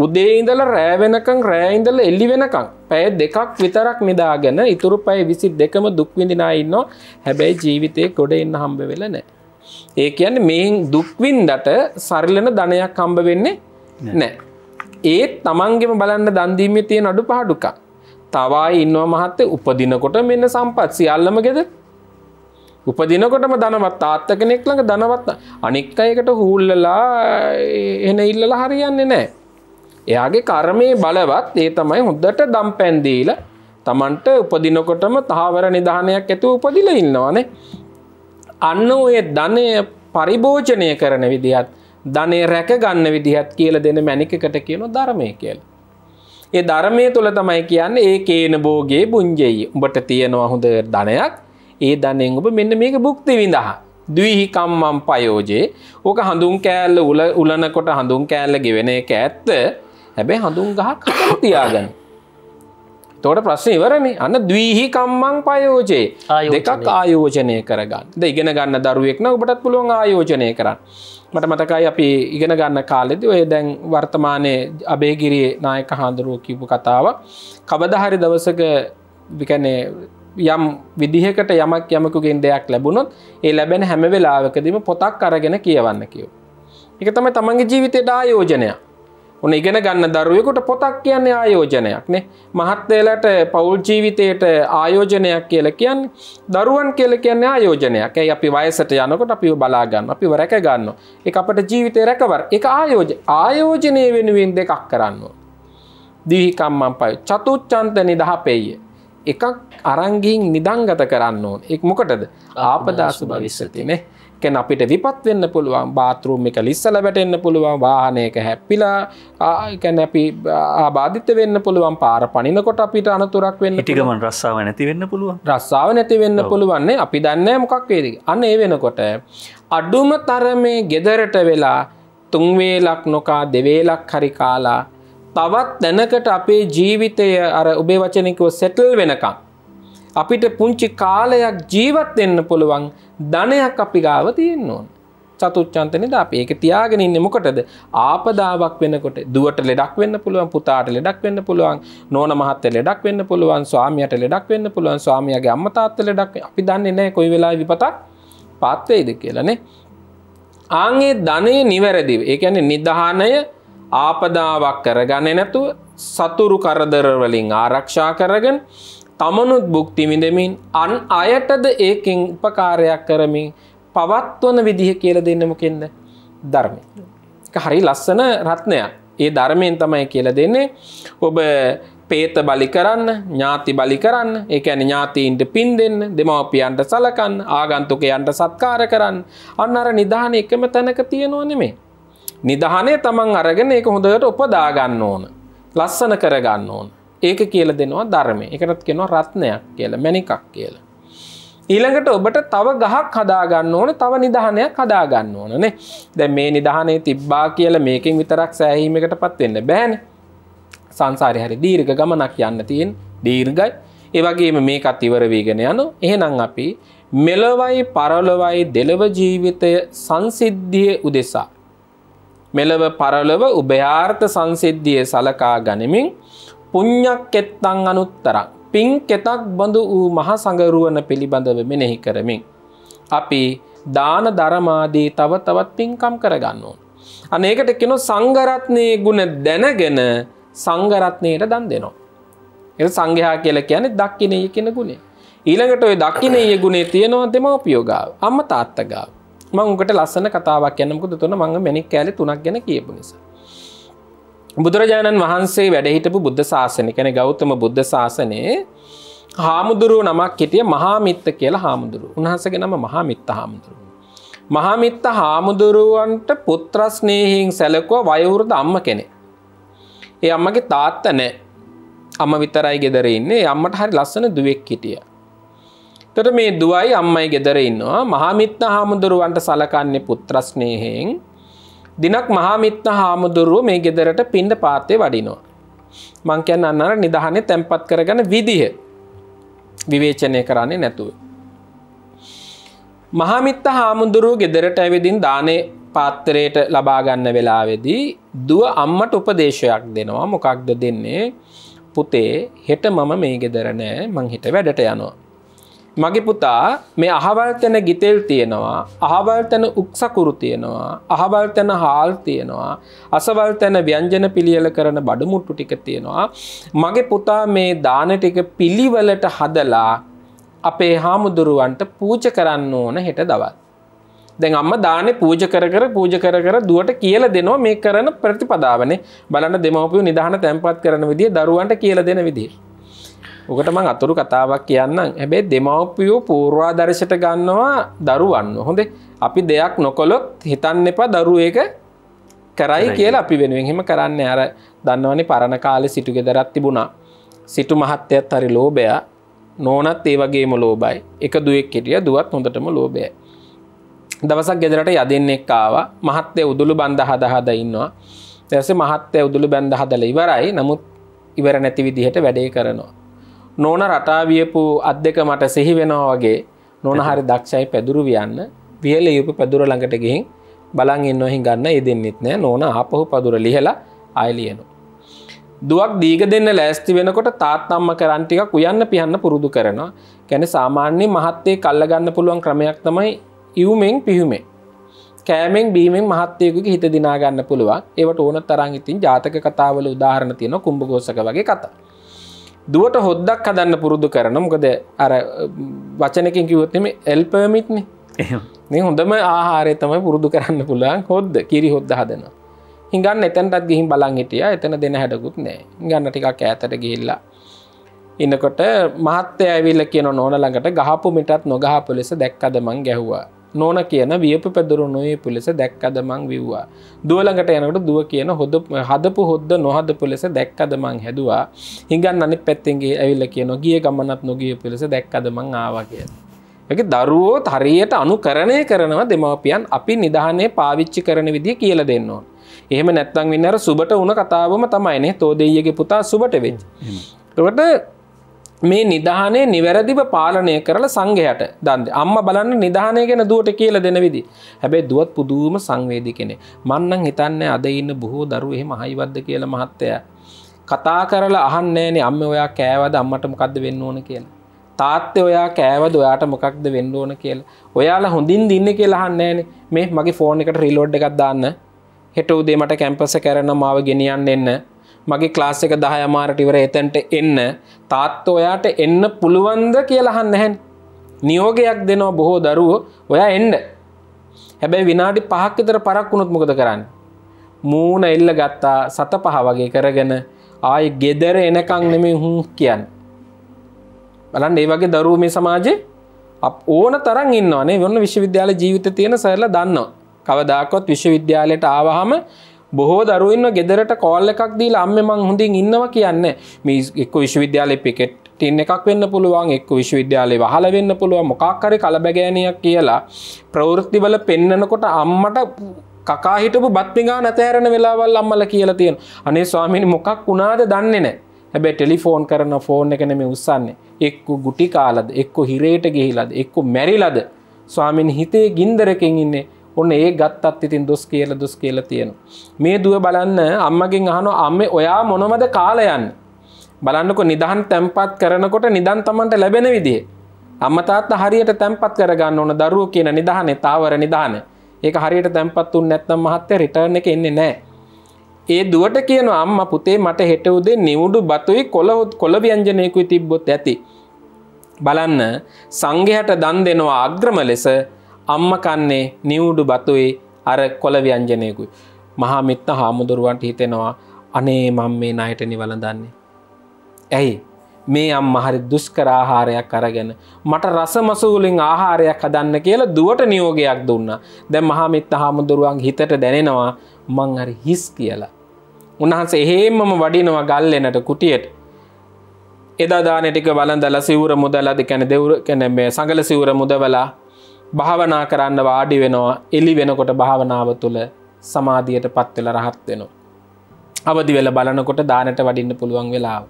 උදේඉඳල රෑවෙනකං රෑයින්දල එල්ලි වෙනකං පැය දෙකක් විතරක් නිදාගෙන ඉතුරු පය විසි දෙකම දුක්විඳිනාඉන්නවා හැබැයි ජීවිතය ගොඩ එන්න හම්බ වෙල නෑ. ඒ කියන්න මේ දුක්වින්දට සරිලන ධනයක් කම්බ වෙන්නේ නෑ ඒත් තමන්ගෙම බලන්න දන්දීමේ තියෙන අඩු පහඩුකක් තවායි ඉන්නවා මහත්තේ උපදිනකොට මෙන්න සම්පත් සියල්ලම ගෙද උපදිනකොටම දනවත් තාත්ත කෙනෙක් ළඟ දනවත් අනික් අයකට හූල්ලලා එන ඉල්ලලා හරියන්නේ නෑ එයාගේ කර්මය බලවත් ඒ තමයි හොද්දට දම් පැන්දීල තමන්ට උපදිනකොටම තහවර නිධානයක් ඇතු උපදිල ඉන්නවානේ අන්න ඔය ධනය පරිභෝජනය කරන විදිහත් ධනය රැක ගන්න විදිහත් කියල දෙන මැනිකකට කියනු ධර්මය කියල. ඒ ධර්මය තුළ තමයි කියන්න ඒ කේන බෝගේ බුංජෙයි උඹට තියෙනවා හොඳ ධනයක් ඒ ධනෙන් ඔබ මෙන්න මේක බුක්ති විඳහා. දවිහිකම්මම් පයෝජේ ඕක හඳුන් කෑල්ල උලනකොට හඳුන් කෑල්ල ගෙවෙන එක ඇත්ත හැබැ හඳුන් ගහ කටතියාගන්න තොට ප්‍රශ්න ඉවරණ අන්න දවීහි කම්මං පයෝජයේ දෙකක් ආයෝජනය කරගන්න ද ඉගෙන ගන්න දරුවෙක්න ඔබටත් පුළුවන් ආයෝජනය කරන්න මට මතකයි අපි ඉගෙන ගන්න කාලෙද ඔය දැන් වර්තමානය අබේගිරිය නායක හාන්දුරුව කිපු කතාව කවදහරි දවසක විකැනේ යම් විදිහකට යමක් යමකුගෙන් දෙයක් ලැබුණොත් ඒ ලැබෙන හැම වෙලාවකදීම පොතක් අරගෙන කියවන්න කියව. එක තම තමන්ගේ ජීවිතයට ආයෝජනයක් උන ඉගෙන ගන්න දරුවෙකුට පොතක් කියන්නේ ආයෝජනයක් නේ මහත්තේලට පවුල් ජීවිතයට ආයෝජනයක් කියල කියන්න දරුවන් කියල කියන්නේ ආයෝජනයක් ඇයි අපි වයසට යනකොට අපි බලාගන්න අපි රැක ගන්න එක අපට ජීවිතය රැකවර එක ආයෝජ ආයෝජනය වෙනුවෙන් දෙකක් කරන්න දීහිකම්මන් පයි චතුච්චන්ත නිදහ පෙයිය එකක් අරංගින් නිදංගත කරන්න ඕන එක් මොකටද ආපදාසු භවිස්සතිනේ කැන අපිට විපත් වෙන්න පුළුවන් බාතරුම් එක ලිස්සල වැටෙන්න්න පුළුවන් වාහනයක හැප්පිලාැන අපි ආබාධිත වෙන්න පුළුවන් පාර පනිනකොට අපිට අනතුරක් වෙන්න ටිකමන් රස්සාාව නැති වෙන්න පුළුවන් රස්සාාව නැති වෙන්න පුළුවන්නේ අපි දන්න මොකක් වේද අන්න ඒ වෙනකොට අඩුම තරමේ ගෙදරට වෙලා තුන්වේලක් නොකා දෙවේලක් හරිකාලා තවත් දැනකට අපේ ජීවිතය අර උබේ වචනකව සෙටල් වෙනකම් අපිට පුංචි කාලයක් ජීවත් වෙන්න පුළුවන් ධනයක් අපි ගාව තියෙන් ඕන චතුච්චන්තනද අප ඒක තියාගෙන ඉන්න මොකටද ආපදාවක් වෙනකොට දුවට ලෙඩක් වෙන්න පුළුවන් පුතාට ලෙඩක් වෙන්න පුළුවන් නෝන මහත්ත ලෙඩක් වෙන්න පුළුවන් ස්වාමියට ලෙඩක් වෙන්න පුළුවන් ස්වාමියගේ අම්මතාත්ත ලෙඩක් අපි දන්නේ නෑ කොයි වෙලා විපතක් පත්වයිද කියලනේ ආගේ ධනය නිවැරදිව ඒඇන නිධානය ආපදාවක් කරගන්න නැතුව සතුරු කරදරවලින් ආරක්ෂා කරගෙන තමනුත් බුක්තිමිදමින් අන් අයටද ඒකෙන් උපකාරයක් කරමින් පවත්වන විදිහ කියල දෙන්නමකෙන්ද ධර්මය. හරි ලස්සන රත්නයක් ඒ ධර්මයෙන් තමයි කියල දෙන්නේ ඔබ පේත බලි කරන්න ඥාති බලි කරන්න ඒකැන ඥාතීන්ට පින් දෙන්න දෙමවපියන්ට සලකන් ආගන්තුකයන්ට සත්කාර කරන්න අන්න අර නිධාන එකම තැනක තියෙනවා නෙමේ. නිදහනේ තමන් අරගෙන එක හොඳට උපදාගන්න ඕන. ලස්සන කරගන්න ඕන. ඒක කියල දෙනවා ධර්මය එකටත් කෙනවා රත්නයක් කියල මැනිකක් කියල. ඊළඟට ඔබට තව ගහක් හදාගන්න ඕන තව නිදහනයක් හදාගන්න ඕනනේ දැ මේ නිදහනේ තිබ්බා කියල මේකින් විතරක් සෑහීමකට පත්වෙන්න බෑන සංසාරය හරි දීර්ග ගමනක් යන්න තියෙන් දීර්ගයි ඒවගේම මේ අතිවර වීගෙන යනු එහෙනම් අපි මෙලවයි පරලොවයි දෙලව ජීවිතය සංසිද්ධිය උදෙසා. මෙලව පරලොව උභයාර්ථ සංසිද්ධිය සලකා ගනිමින් පුං්ඥක් කෙත්තං අනුත්තරක් පින් කෙතක් බඳු වූ මහා සඟරුවන පිළිබඳව මෙනෙහි කරමින්. අපි දාන දරමාදී තව තවත් පින්කම් කරගන්න ඕන. අනේකට කෙනො සංගරත්නය ගුණ දැනගෙන සංගරත්නයට දන් දෙනවා. එ සංඝයා කියල කියන දක්කිනය කියෙන ගුණේ. ඊළඟට ඔය දක්කිනය ගුණේ තියෙනවා දෙමවපියෝගාව අම්ම තාත්තගාව මංකට ලස්සන කතාවක් යනමුකු තුන මංග මැනික් කෑලි තුනක් ගැන කියපු නිසා. බුදුරජාණන් වහන්සේ වැඩහිටපු බුද්ධ ශාසන කැන ගෞතම බුද්ධ ශාසනයේ හාමුදුරුව නමක් හිටිය මහාමිත්ත කියලා හාමුදුරු උන්හසගේ නම මහාමිත්ත හාමුදුරුව. මහාමිත්ත හාමුදුරුවන්ට පුත්‍රස්නේහින් සැලකෝ වයවුරුද අම්ම කෙනෙ. ඒ අම්මගේ තාත්ත නෑ අම විතරයි ගෙදර ඉන්නේ අම්මට හරි ලස්සන දුවෙක් හිටිය. තොට මේ දුවයි අම්මයි ගෙදර ඉන්නවා මහාමිත්ත හාමුදුරුවන්ට සලකන්නේ පුත්‍රස්නේහෙෙන් දිනක් මහාමිත්න හාමුදුරුව මේ ගෙදරට පින්ඩ පාත්තය වඩිනවා. මංකයන් අන්නර නිදහනය තැන්පත් කරගන විදිහ විවේචනය කරන්නේ නැතුව. මහාමිත්ත හාමුදුරුව ගෙදරට ඇවිදින් දානය පාත්තරයට ලබාගන්න වෙලාවෙදී දුව අම්මට උපදේශයක් දෙනවා මොකක්ද දෙන්නේ පුතේ හෙට මම මේ ගෙදර නෑ මංහිට වැඩට යනවා. මගේ පුතා මේ අහවල් තැන ගිතෙල් තියෙනවා අහවල් තැන උක්සකුරු තියෙනවා අහවල් තැන හාල් තියෙනවා අසවල් තැන ව්‍යංජන පිළියල කරන බඩමුට්ටු ටික තියෙනවා මගේ පුතා මේ දාන ටික පිළිවලට හදලා අපේ හාමුදුරුවන්ට පූජ කරන්න ඕන හෙට දවල් දැන් අම්ම දානෙ පූජ කර කර පූජ කර කර දුවට කියල දෙනවා මේ කරන ප්‍රතිපදාවනේ බලන්න දෙමවපිය නිදහන තැන්පත් කරන විදිිය දරුවන්ට කියල දෙන විදිී ඕකට මං අතුරු කතාවක් කියන්නම් හැබැයි දෙමව්පියෝ පූර්වාදර්ශයට ගන්නවා දරුවන්න හොඳේ අපි දෙයක් නොකොලොත් හිතන්න එපා දරු ඒක කරයි කියලා අපි වෙනුවෙන් හෙම කරන්න අර දන්නවනි පරණ කාලෙ සිටු ගෙදරත් තිබුණා සිටු මහත්තයත් හරි ලෝබයා නෝනත් ඒ වගේම ලෝබයි එක දුවෙක් කෙටිය දුවත් හොඳටම ලෝබය දවසක් ගෙදරට යදන්නෙක් ආවා මහත්තය උදුළු බන්ධ හද හද ඉන්නවා දැස මහත්තය උදුළු බැන්ධ හදල ඉවරයි නමුත් ඉවර නැති විදිහට වැඩේ කරනවා නෝන රටාවියපු අත් දෙක මට සිහි වෙනවා වගේ නොන හරි දක්ෂයි පැදුරු වියන්න වියල යුපු පැදුර ළඟට ගිහින් බලන් ඉන්න ඔහි ගන්න ඉදෙන්න්නෙත් නෑ නොන අපහු පදුර ලිහලා අයලියනු. දුවක් දීග දෙන්න ලෑස්ති වෙනකොට තාත්නම්ම කරන්ටික උයන්න පියන්න පුරුදු කරනවා ගැන සාමාන්‍ය මහත්තේ කල්ලගන්න පුළුවන් ක්‍රමයක් තමයි ඉවුමෙන් පිහුමේ කෑමෙන් බීමෙන් මහත්තයකුගේ හිත දිනාගන්න පුළුවන් ඒවට ඕන තරන් ඉතින් ජාතක කතාවල උදාහරණ තියෙන කුම්ඹගෝසක වගේ කතා දුවට හොද්දක් හදන්න පුරුදු කරන මොකද අර වචනකින් කිවත්නම එල් පමිත්න හොඳම ආහාරය තමයි පුරුදු කරන්න පුළන් හොද්ද කිරි හොද්ද හදන හිඟන්න එතැන්ටත් ගිහින් බලන් හිටිය එතන දෙන හැඩකුත් නෑ ගන්න ටිකක් ඇතට ගිල්ලා ඉන්නකොට මහත්තය ඇවිල්ල කියන නෝන ළඟට ගහපු මිටත් නොගහපු ලෙස දැක්කදමං ගැහ්වා නෝන කියන වියප පැදුරු නොයපු ලෙස දැක්කද මං විව්වා. දුවලඟට යනකට දුව කියන හොද හදපු හොද්ද නොහදපු ලෙස දැක්කද මං හැදවා හිඟන් අනිත් පැත්තෙන්ගේ ඇවිල්ල කියන ගිය ගමනත් නොගිය පිලෙස දැක්කද මං ආවා කිය. එක දරුවෝ හරියට අනු කරණය කරනවා දෙමවපියන් අපි නිධානය පාවිච්චි කරන විදිහ කියල දෙන්නවා. එහෙම නැත්තං වෙන්නර සුබට උන කතාවම තමයිනේ තෝදෙයගේ පුතා සුබට වෙච්. ට මේ නිධානය නිවැරදිව පාලනය කරලා සංඝයට දන්ද අම්ම බලන්න නිධානය ගැන දුවට කියල දෙන විදි හැබැයි දුවත් පුදුවම සංවේදි කෙනෙ මන්නන් හිතන්න අද ඉන්න බොහෝ දරු එහෙම හයිවද්ද කියල මහත්තය කතා කරලා අහන්නෑනෙ අම්ම ඔයා කෑවද අම්මට මොකක්ද වෙන්න ඕන කියලා තාත්්‍ය ඔයා කෑවද ඔයාට මොකක්ද වෙන්න ඕන කියලා ඔයාලා හොඳින් දින්න කියලා හන්නෑන මේ මගේ ෆෝන එකට රිලෝඩ් එකක් දාන්න හෙට උදේ මට කැම්පස කරන මාව ගෙනියන්න එන්න මගේ ක්ලාස් එක දහය මාරටිවර එතැන්ට එන්න තාත්ත ඔයාට එන්න පුළුවන්ද කියලහන්න නැහැන් නියෝගයක් දෙනවා බොහෝ දරුවෝ ඔයා එන්න හැබැයි විනාඩි පහක්කිතර පරක් වුණොත් මොකද කරන්න මූුණ එල්ල ගත්තා සත පහ වගේ කරගෙන ආය ගෙදර එනකං නෙමේ හුම් කියන්න බලන් ඒ වගේ දරුව මේ සමාජය ඕන තරන් ඉන්නවානේ වන්න විශ්වවිද්‍යාල ජීවිත තියෙන සරල දන්නවා කවදාකොත් විශ්වවිද්‍යාලයට ආවහම බොහෝ දරුවන්න ගෙදරට කෝල් එකක් දී අම්ම මං හොඳින් ඉන්නවා කියන්න මේ එක් විශ්වවිද්‍යාලය පිකෙට් ටින් එකක් වෙන්න පුළුවන් එක් විශ්වවිද්‍යාලය වහල වෙන්න පුළුවන් මොකාක්කරි කලබැගෑනයක් කියලා ප්‍රවෘත්තිවල පෙන්නනකොට අම්මට කකා හිටපු බත්තිගා නැතෑරණ වෙලාවල් අම්මල කියලා තියෙන අනේ ස්වාමිනි මොකක් වුණාද දන්නේ නෑ හැබැ ටෙලිෆෝන් කරන ෆෝන් එකන මේ උත්සන්නේ එක්කු ගුටි කාලද එක්කු හිරේට ගිහිලද එක්කු මැරිලද ස්වාමිනි හිතේ ගින්දරකින් ඉන්නේ ඔන්න ඒ ගත්තත් ඉතින් දොස් කියල දොස් කියල තියෙන. මේ දුව බලන්න අම්මගින් අහනු අම්ම ඔයා මොනොමද කාලයන්න. බලන්නක නිදහන් තැම්පත් කරනකොට නිදන් තමන්ට ලැබෙන විදිේ. අම්මතාත් හරියට තැම්පත් කරගන්න ඕන දරුව කියන නිදහනේ තාවර නිදාන ඒක හරියට තැම්පත් උන් නැත්තම් මහත්තේ රිටර්න එක එන්නේ නෑ. ඒ දුවට කියන අම්ම පුතේ මට හෙට උදේ නිවුඩු බතුයි කොළොත් කොළ ව්‍යංජනයකුයි තිබ්බොත් ඇති. බලන්න සංගහට දන් දෙනවා අග්‍රම ලෙස අම්ම කන්නේ නිවුඩු බතුයි අර කොළ ව්‍යංජනයකුයි. මහා මිත්ත හාමුදුරුවන්ට හිතෙනවා අනේ මං මේ නයට නිවලඳන්නේ. ඇයි මේ අම් හරි දුස්කර ආහාරයක් අරගෙන මට රස මසූලින් ආහාරයක් හදන්න කියලා දුවට නියෝගයක් දුන්න දැ මහාමිත්ත හාමුදුරුවන් හිතට දැනෙනවා මං හරි හිස් කියලා. උන්හන්සේ එහෙමම වඩිනවා ගල්ලෙනට කුටියට එදාදානෙටික වලඳල සිවර මුදලද කැන දෙවර කැන මේ සඟල සිවර මුදවලා භාවනා කරන්න වාඩි වෙනවා එලි වෙනකොට භාවනාව තුළ සමාධියට පත්වෙල රහත් වෙනවා. අවදි වෙල බලනකොට දානට වඩින්න පුළුවන් වෙලාව.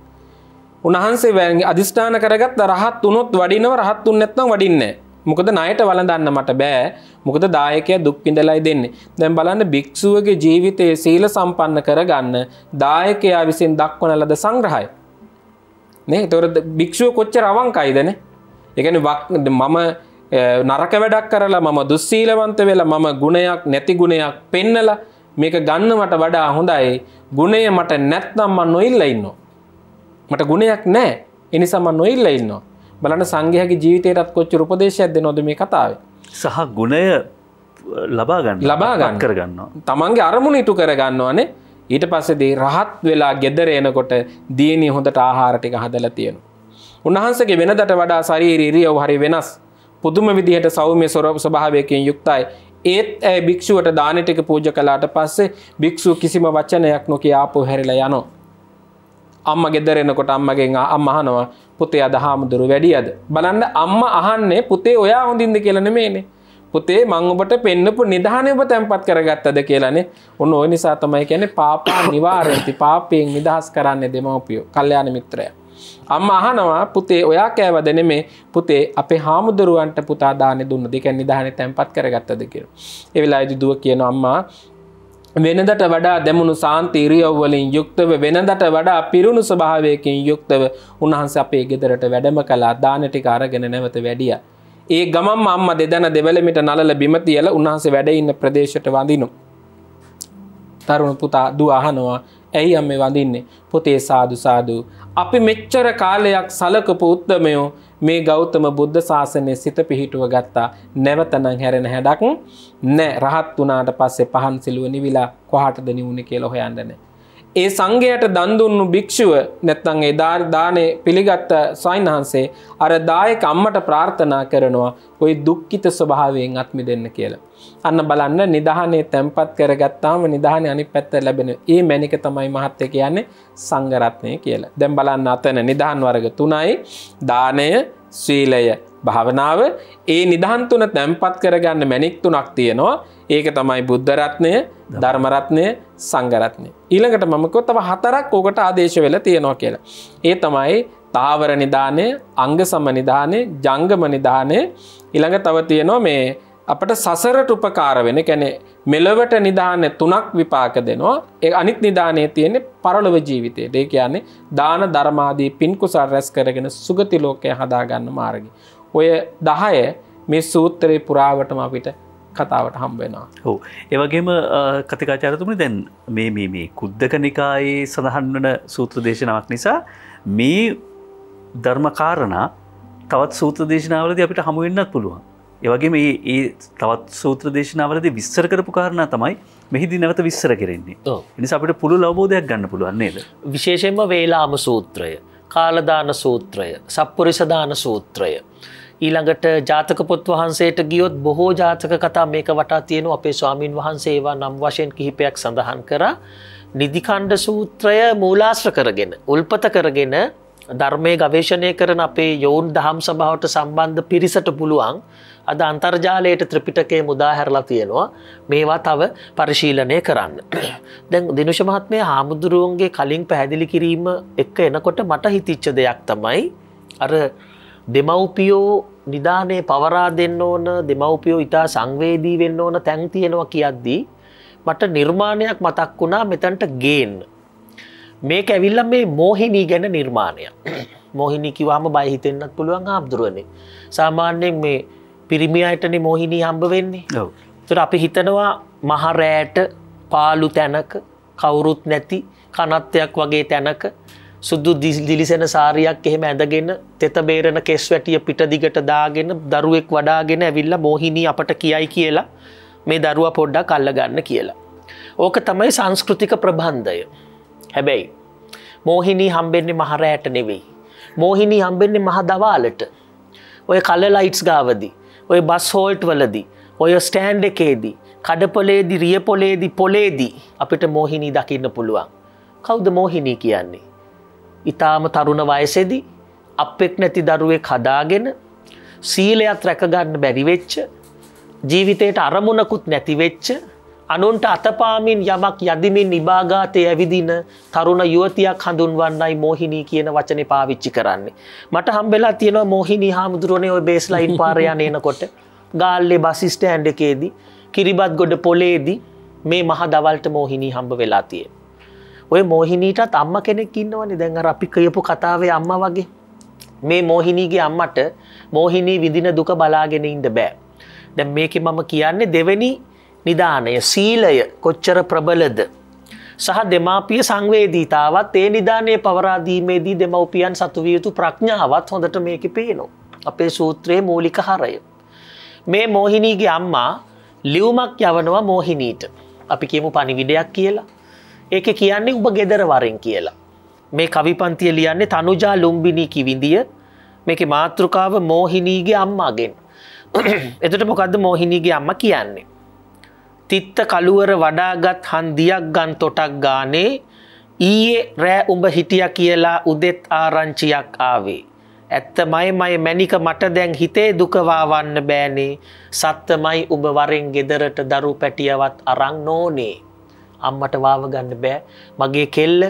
උන්හන්සේ වැෑගේ අධිෂ්ඨාන කරගත් රහත් වනොත් වඩිනව රහත් උන් නැත්නම් වඩින්නේ මොකද නයට වලඳන්න මට බෑ මොකද දායකය දුක් පිඳලයි දෙන්නේ දැම් බලන්න භික්‍ෂුවගේ ජීවිතයේ සීල සම්පන්න කරගන්න දායකයා විසින් දක්වන ලද සංග්‍රහයි. නේ තොර භික්‍ෂුව කොච්ච රවංකයිදන එකන මම නරක වැඩක් කරලා මම දුස්සීලවන්ත වෙලා මම ගුණයක් නැති ගුණයක් පෙන්නලා මේක ගන්නවට වඩා හොඳයි ගුණය මට නැත්නම් මම නොඉල්ලා ඉන්නවා. මට ගුණයක් නැහැ. ඒ නිසා මම නොඉල්ලා ඉන්නවා. බලන්න සංඝයාගේ ජීවිතයටත් කොච්චර උපදේශයක් දෙනවද මේ කතාවේ. සහ ගුණය ලබා ගන්න. ලබා ගන්න කරගන්නවා. තමන්ගේ අරමුණ ඉටු කරගන්නවනේ. ඊට පස්සේදී රහත් වෙලා ගෙදර එනකොට දියණිය හොඳට ආහාර ටික හදලා තියෙනවා. උන්වහන්සේගේ වෙනදට වඩා ශරීරය ඉරියව් හරි වෙනස්. පුදුම විදිහට සෞම්‍ය සොරප ස්වභාවයකින් යුක්තයි. ඒත් ඇ භික්ෂුවට දානටික පූජ කලාට පස්සේ භික්‍ෂූ කිසිම වචනයක් නොකි ආපු හැරිලා යනෝ. අම්ම ගෙදරෙනකොට අම්මගෙන් අම්ම අහනවා පුතේ අද හාමුදුරු වැඩියද. බලන්න අම්ම අහන්නේ පුතේ ඔයා හොඳින්ද කියලනමේනේ. පුතේ මංඔබට පෙන්න්නපු නිධානයඔබ තැන්පත් කරගත්තද කියලනේ ඔන්න ඕ නිසා තමයි කියැන පාපා නිවාරති පාපයෙන් නිදහස් කරන්න දෙමවපියෝ කල්්‍යයාන මිත්‍රය. අම්ම අහනවා පුතේ ඔයා කෑවද නෙමේ පුතේ අපේ හාමුදුරුවන්ට පුතා දානෙ දුන්න දෙක නිධානය තැන්පත් කරගත්ත දෙකර. එවෙලා දුව කියන අම්මා වෙනදට වඩා දැමුණු සාන්තීරියව්වලින් යුක්තව වෙනදට වඩා පිරුණු ස්භාවයකින් යුක්තව උන්හන්ස අපේ ගෙදරට වැඩම කලා දානටික අරගෙන නැවත වැඩිය. ඒ ගමම් අම්ම දෙදැන දෙවලමිට නල බිමතියල උන්හන්ස වැඩඉන්න ප්‍රදේශයට වඳිනු. තරුණ පුතා දු අහනවා ඇයි අම්ම වඳින්නේ පොතේ සාදු සාදු අපි මෙච්චර කාලයක් සලකපු උත්තමයෝ මේ ගෞතම බුද්ධ ශාසනය සිත පිහිටුව ගත්තා නැවතනං හැරෙන හැඩක් නෑ රහත් වනාට පස්සේ පහන්සිලුව නිවිලා කොහටද නිවුණ කියල හොයන්ඩනෑ ඒ සංඝයට දන්දුන්නු භික්‍ෂුව නැත්තන්ගේ ධාර්ධානය පිළිගත්ත සයින් වහන්සේ අර දායක අම්මට ප්‍රාර්ථනා කරනවා ඔය දුක්කිත ස්වභාවයෙන් අත්මි දෙන්න කියලා. අන්න බලන්න නිදහනේ තැන්පත් කරගත්තාම නිදහන අනි පැත්ත ලැබෙන ඒ මැනික තමයි මහත්තය කියන්නේ සංගරත්නය කියලා. දැම් බලන්න අතන නිදහන් වර්ග තුනයි දානය ශීලය භාවනාව ඒ නිදහන්තුන තැන්පත් කරගන්න මැනික් තුනක් තියෙනවා ඒක තමයි බුද්ධරත්නය ධර්මරත්නය සංගරත්නය. ඊළඟට මමකො තව හතරක් ඕකට ආදේශ වෙල තියෙනවා කියලා. ඒ තමයි තාවර නිධානය අංග සමනිධානය ජංගම නිධානය ඉළඟ තව තියනවා මේ අපට සසරට උපකාර වෙන කැනෙ මෙලවට නිධාන තුනක් විපාක දෙනවා ඒ අනිත් නිධානය තියෙනෙ පරලොව ජීවිතය ඒ කියන්නේ දාන ධර්මාදී පින්කුසල් රැස් කරගෙන සුගතිලෝකය හදාගන්න මාර්ගි. ඔය දහය මේ සූත්‍රයේ පුරාවටම අපිට කතාවට හම්බෙනවා හෝ ඒවගේම කතිකාචාරතුමනි දැන් මේ මේ කුද්දක නිකායේ සඳහන් වන සූත්‍ර දේශනාවක් නිසා මේ ධර්මකාරණ තවත් සූත්‍ර දේශනාවලද අපිට හමුවෙන්න්නත් පුළුවන් ඒවගේ මේ ඒ තවත් සූත්‍ර දේශනාවලද විස්සර කරපු කාරණ තමයි මෙහිදි නැවත විස්සර කරෙන්නේ නිස අපට පුළු ලබෝධයක් ගන්න පුළුවන්න්නේද. විශේෂෙන්ම වේලාම සූත්‍රය, කාලදාන සූත්‍රය, සප්පුරිසදාන සූත්‍රය. ඊළඟට ජාතක පොත් වහන්සේට ගියොත් බොහෝ ජාතක කතා මේක වටා තියෙනු අපේ ස්වාමීන් වහන්සේ ඒවා නම් වශයෙන් කිහිපයක් සඳහන් කර නිදිකණ්ඩ සූත්‍රය මූලාශ්‍ර කරගෙන උල්පත කරගෙන ධර්මය ගවේශණය කරන අපේ යෝන් දහම් සභාවට සම්බන්ධ පිරිසට පුළුවන් අද අන්තර්ජාලයට ත්‍රිපිටකේ මුදාහැරලා තියෙනවා මේවා තව පරිශීලනය කරන්න. දැන් දිනුෂ මහත්මය හාමුදුරුවන්ගේ කලින් පැහැදිලි කිරීම එක්ක එනකොට මට හිතිච්ච දෙයක් තමයි අර දෙමව්පියෝ නිධානය පවරා දෙන්න ඕන දෙමව්පියෝ ඉතා සංවේදී වෙන්න ඕන තැන් තියෙනවා කියද්දී මට නිර්මාණයක් මතක් වුණා මෙතැන්ට ගේන් මේක ඇවිල්ල මේ මෝහිනී ගැන නිර්මාණය මොහිනි කිවාම බයහිතෙන්න්නත් පුළුවන් ආබ්දුරුවනේ සාමාන්‍යයෙන් මේ පිරිමි අයටන මොහිනී හම්බ වෙන්නේ තුර අපි හිතනවා මහරෑට පාලු තැනක කවුරුත් නැති කනත්තයක් වගේ තැනක සුද්දු දිලිසෙන සාරියක් එහෙම ඇඳගෙන තෙත බේරණ කෙස් වැටිය පිටදිගට දාගෙන දරුවෙක් වඩාගෙන ඇවිල්ල මෝහිනී අපට කියයි කියලා මේ දරුව පොඩ්ඩක් අල්ලගන්න කියලා. ඕක තමයි සංස්කෘතික ප්‍රබන්ධය. හැබැයි. මෝහිනී හම්බෙන්නේ මහරෑට නෙවෙයි. මෝහිනී හම්බෙන්නේ මහ දවාලට. ඔය කල ලයිට්ස් ගාවදි. ඔය බස් හෝල්ට් වලදි. ඔය ස්ටෑන්ඩ එකේදී. කඩපොලේදි රියපොලේදි පොලේදී අපිට මෝහිනී දකින්න පුළුවන්. කෞද මෝහිනී කියන්නේ. ඉතාම තරුණ වයසෙදි අපෙක් නැති දරුවේ කදාගෙන සීලයක් රැකගන්න බැරිවෙච්ච ජීවිතයට අරමුණකුත් නැතිවෙච්ච අනුන්ට අතපාමින් යමක් යදිමින් නිභාගාතය ඇවිදින තරුණ යුවතියක් හඳුන්වන්නයි මෝහිනී කියන වචනේ පාවිච්චි කරන්නේ. මට හම්බෙලා තියෙනවා මෝහිනි හාමුදුරුවනේ ඔය බේස්ලයින් පාරයන එනකොට ගාල්ලේ බසිස්ට ඇන්ඩකේදී කිරිබත් ගොඩ පොලේදී මේ මහ දවල්ට මෝහිනී හම්බ වෙලා තියෙන. ඔය මෝහිනීටත් අම්ම කෙනෙක් ඉන්නවනි දැන් අපි කියපු කතාවේ අම්ම වගේ මේ මෝහිනීගේ අම්මට මෝහිනී විඳින දුක බලාගෙන ඉන්න බෑ දැන් මේක මම කියන්නේ දෙවැනි නිධානය සීලය කොච්චර ප්‍රබලද සහ දෙමාපිය සංවේදීතාවත් ඒ නිධානය පවරාදීමේදී දෙමවපියන් සතුවියයුතු ප්‍රඥාවත් හොඳට මේක පේනෝ. අපේ සූත්‍රයේ මූලික හරය. මේ මෝහිනීගේ අම්මා ලියවමක් යවනවා මෝහිනීට. අපි කියමු පනිවිඩයක් කියලා. ඒක කියන්නේ උඹ ගෙදරවරෙන් කියලා. මේ කවිපන්තිය ලියන්නේ තනුජා ලුම්බිනී කිවිඳිය මේක මාතෘකාව මෝහිනීගේ අම්මාගෙන්. එතට මොකක්ද මෝහිනීගේ අම්ම කියන්නේ. තිත්ත කළුවර වඩාගත් හන්දියක් ගන් තොටක් ගානේ ඊයේ රෑ උඹ හිටිය කියලා උදෙත් ආරංචියක් ආවේ. ඇත්තමයි මයි මැනික මට දැන් හිතේ දුකවාවන්න බෑනේ සත්තමයි උඹ වරෙන් ගෙදරට දරු පැටියවත් අරං නෝනේ. අම්මට වාව ගන්න බෑ මගේ කෙල්ල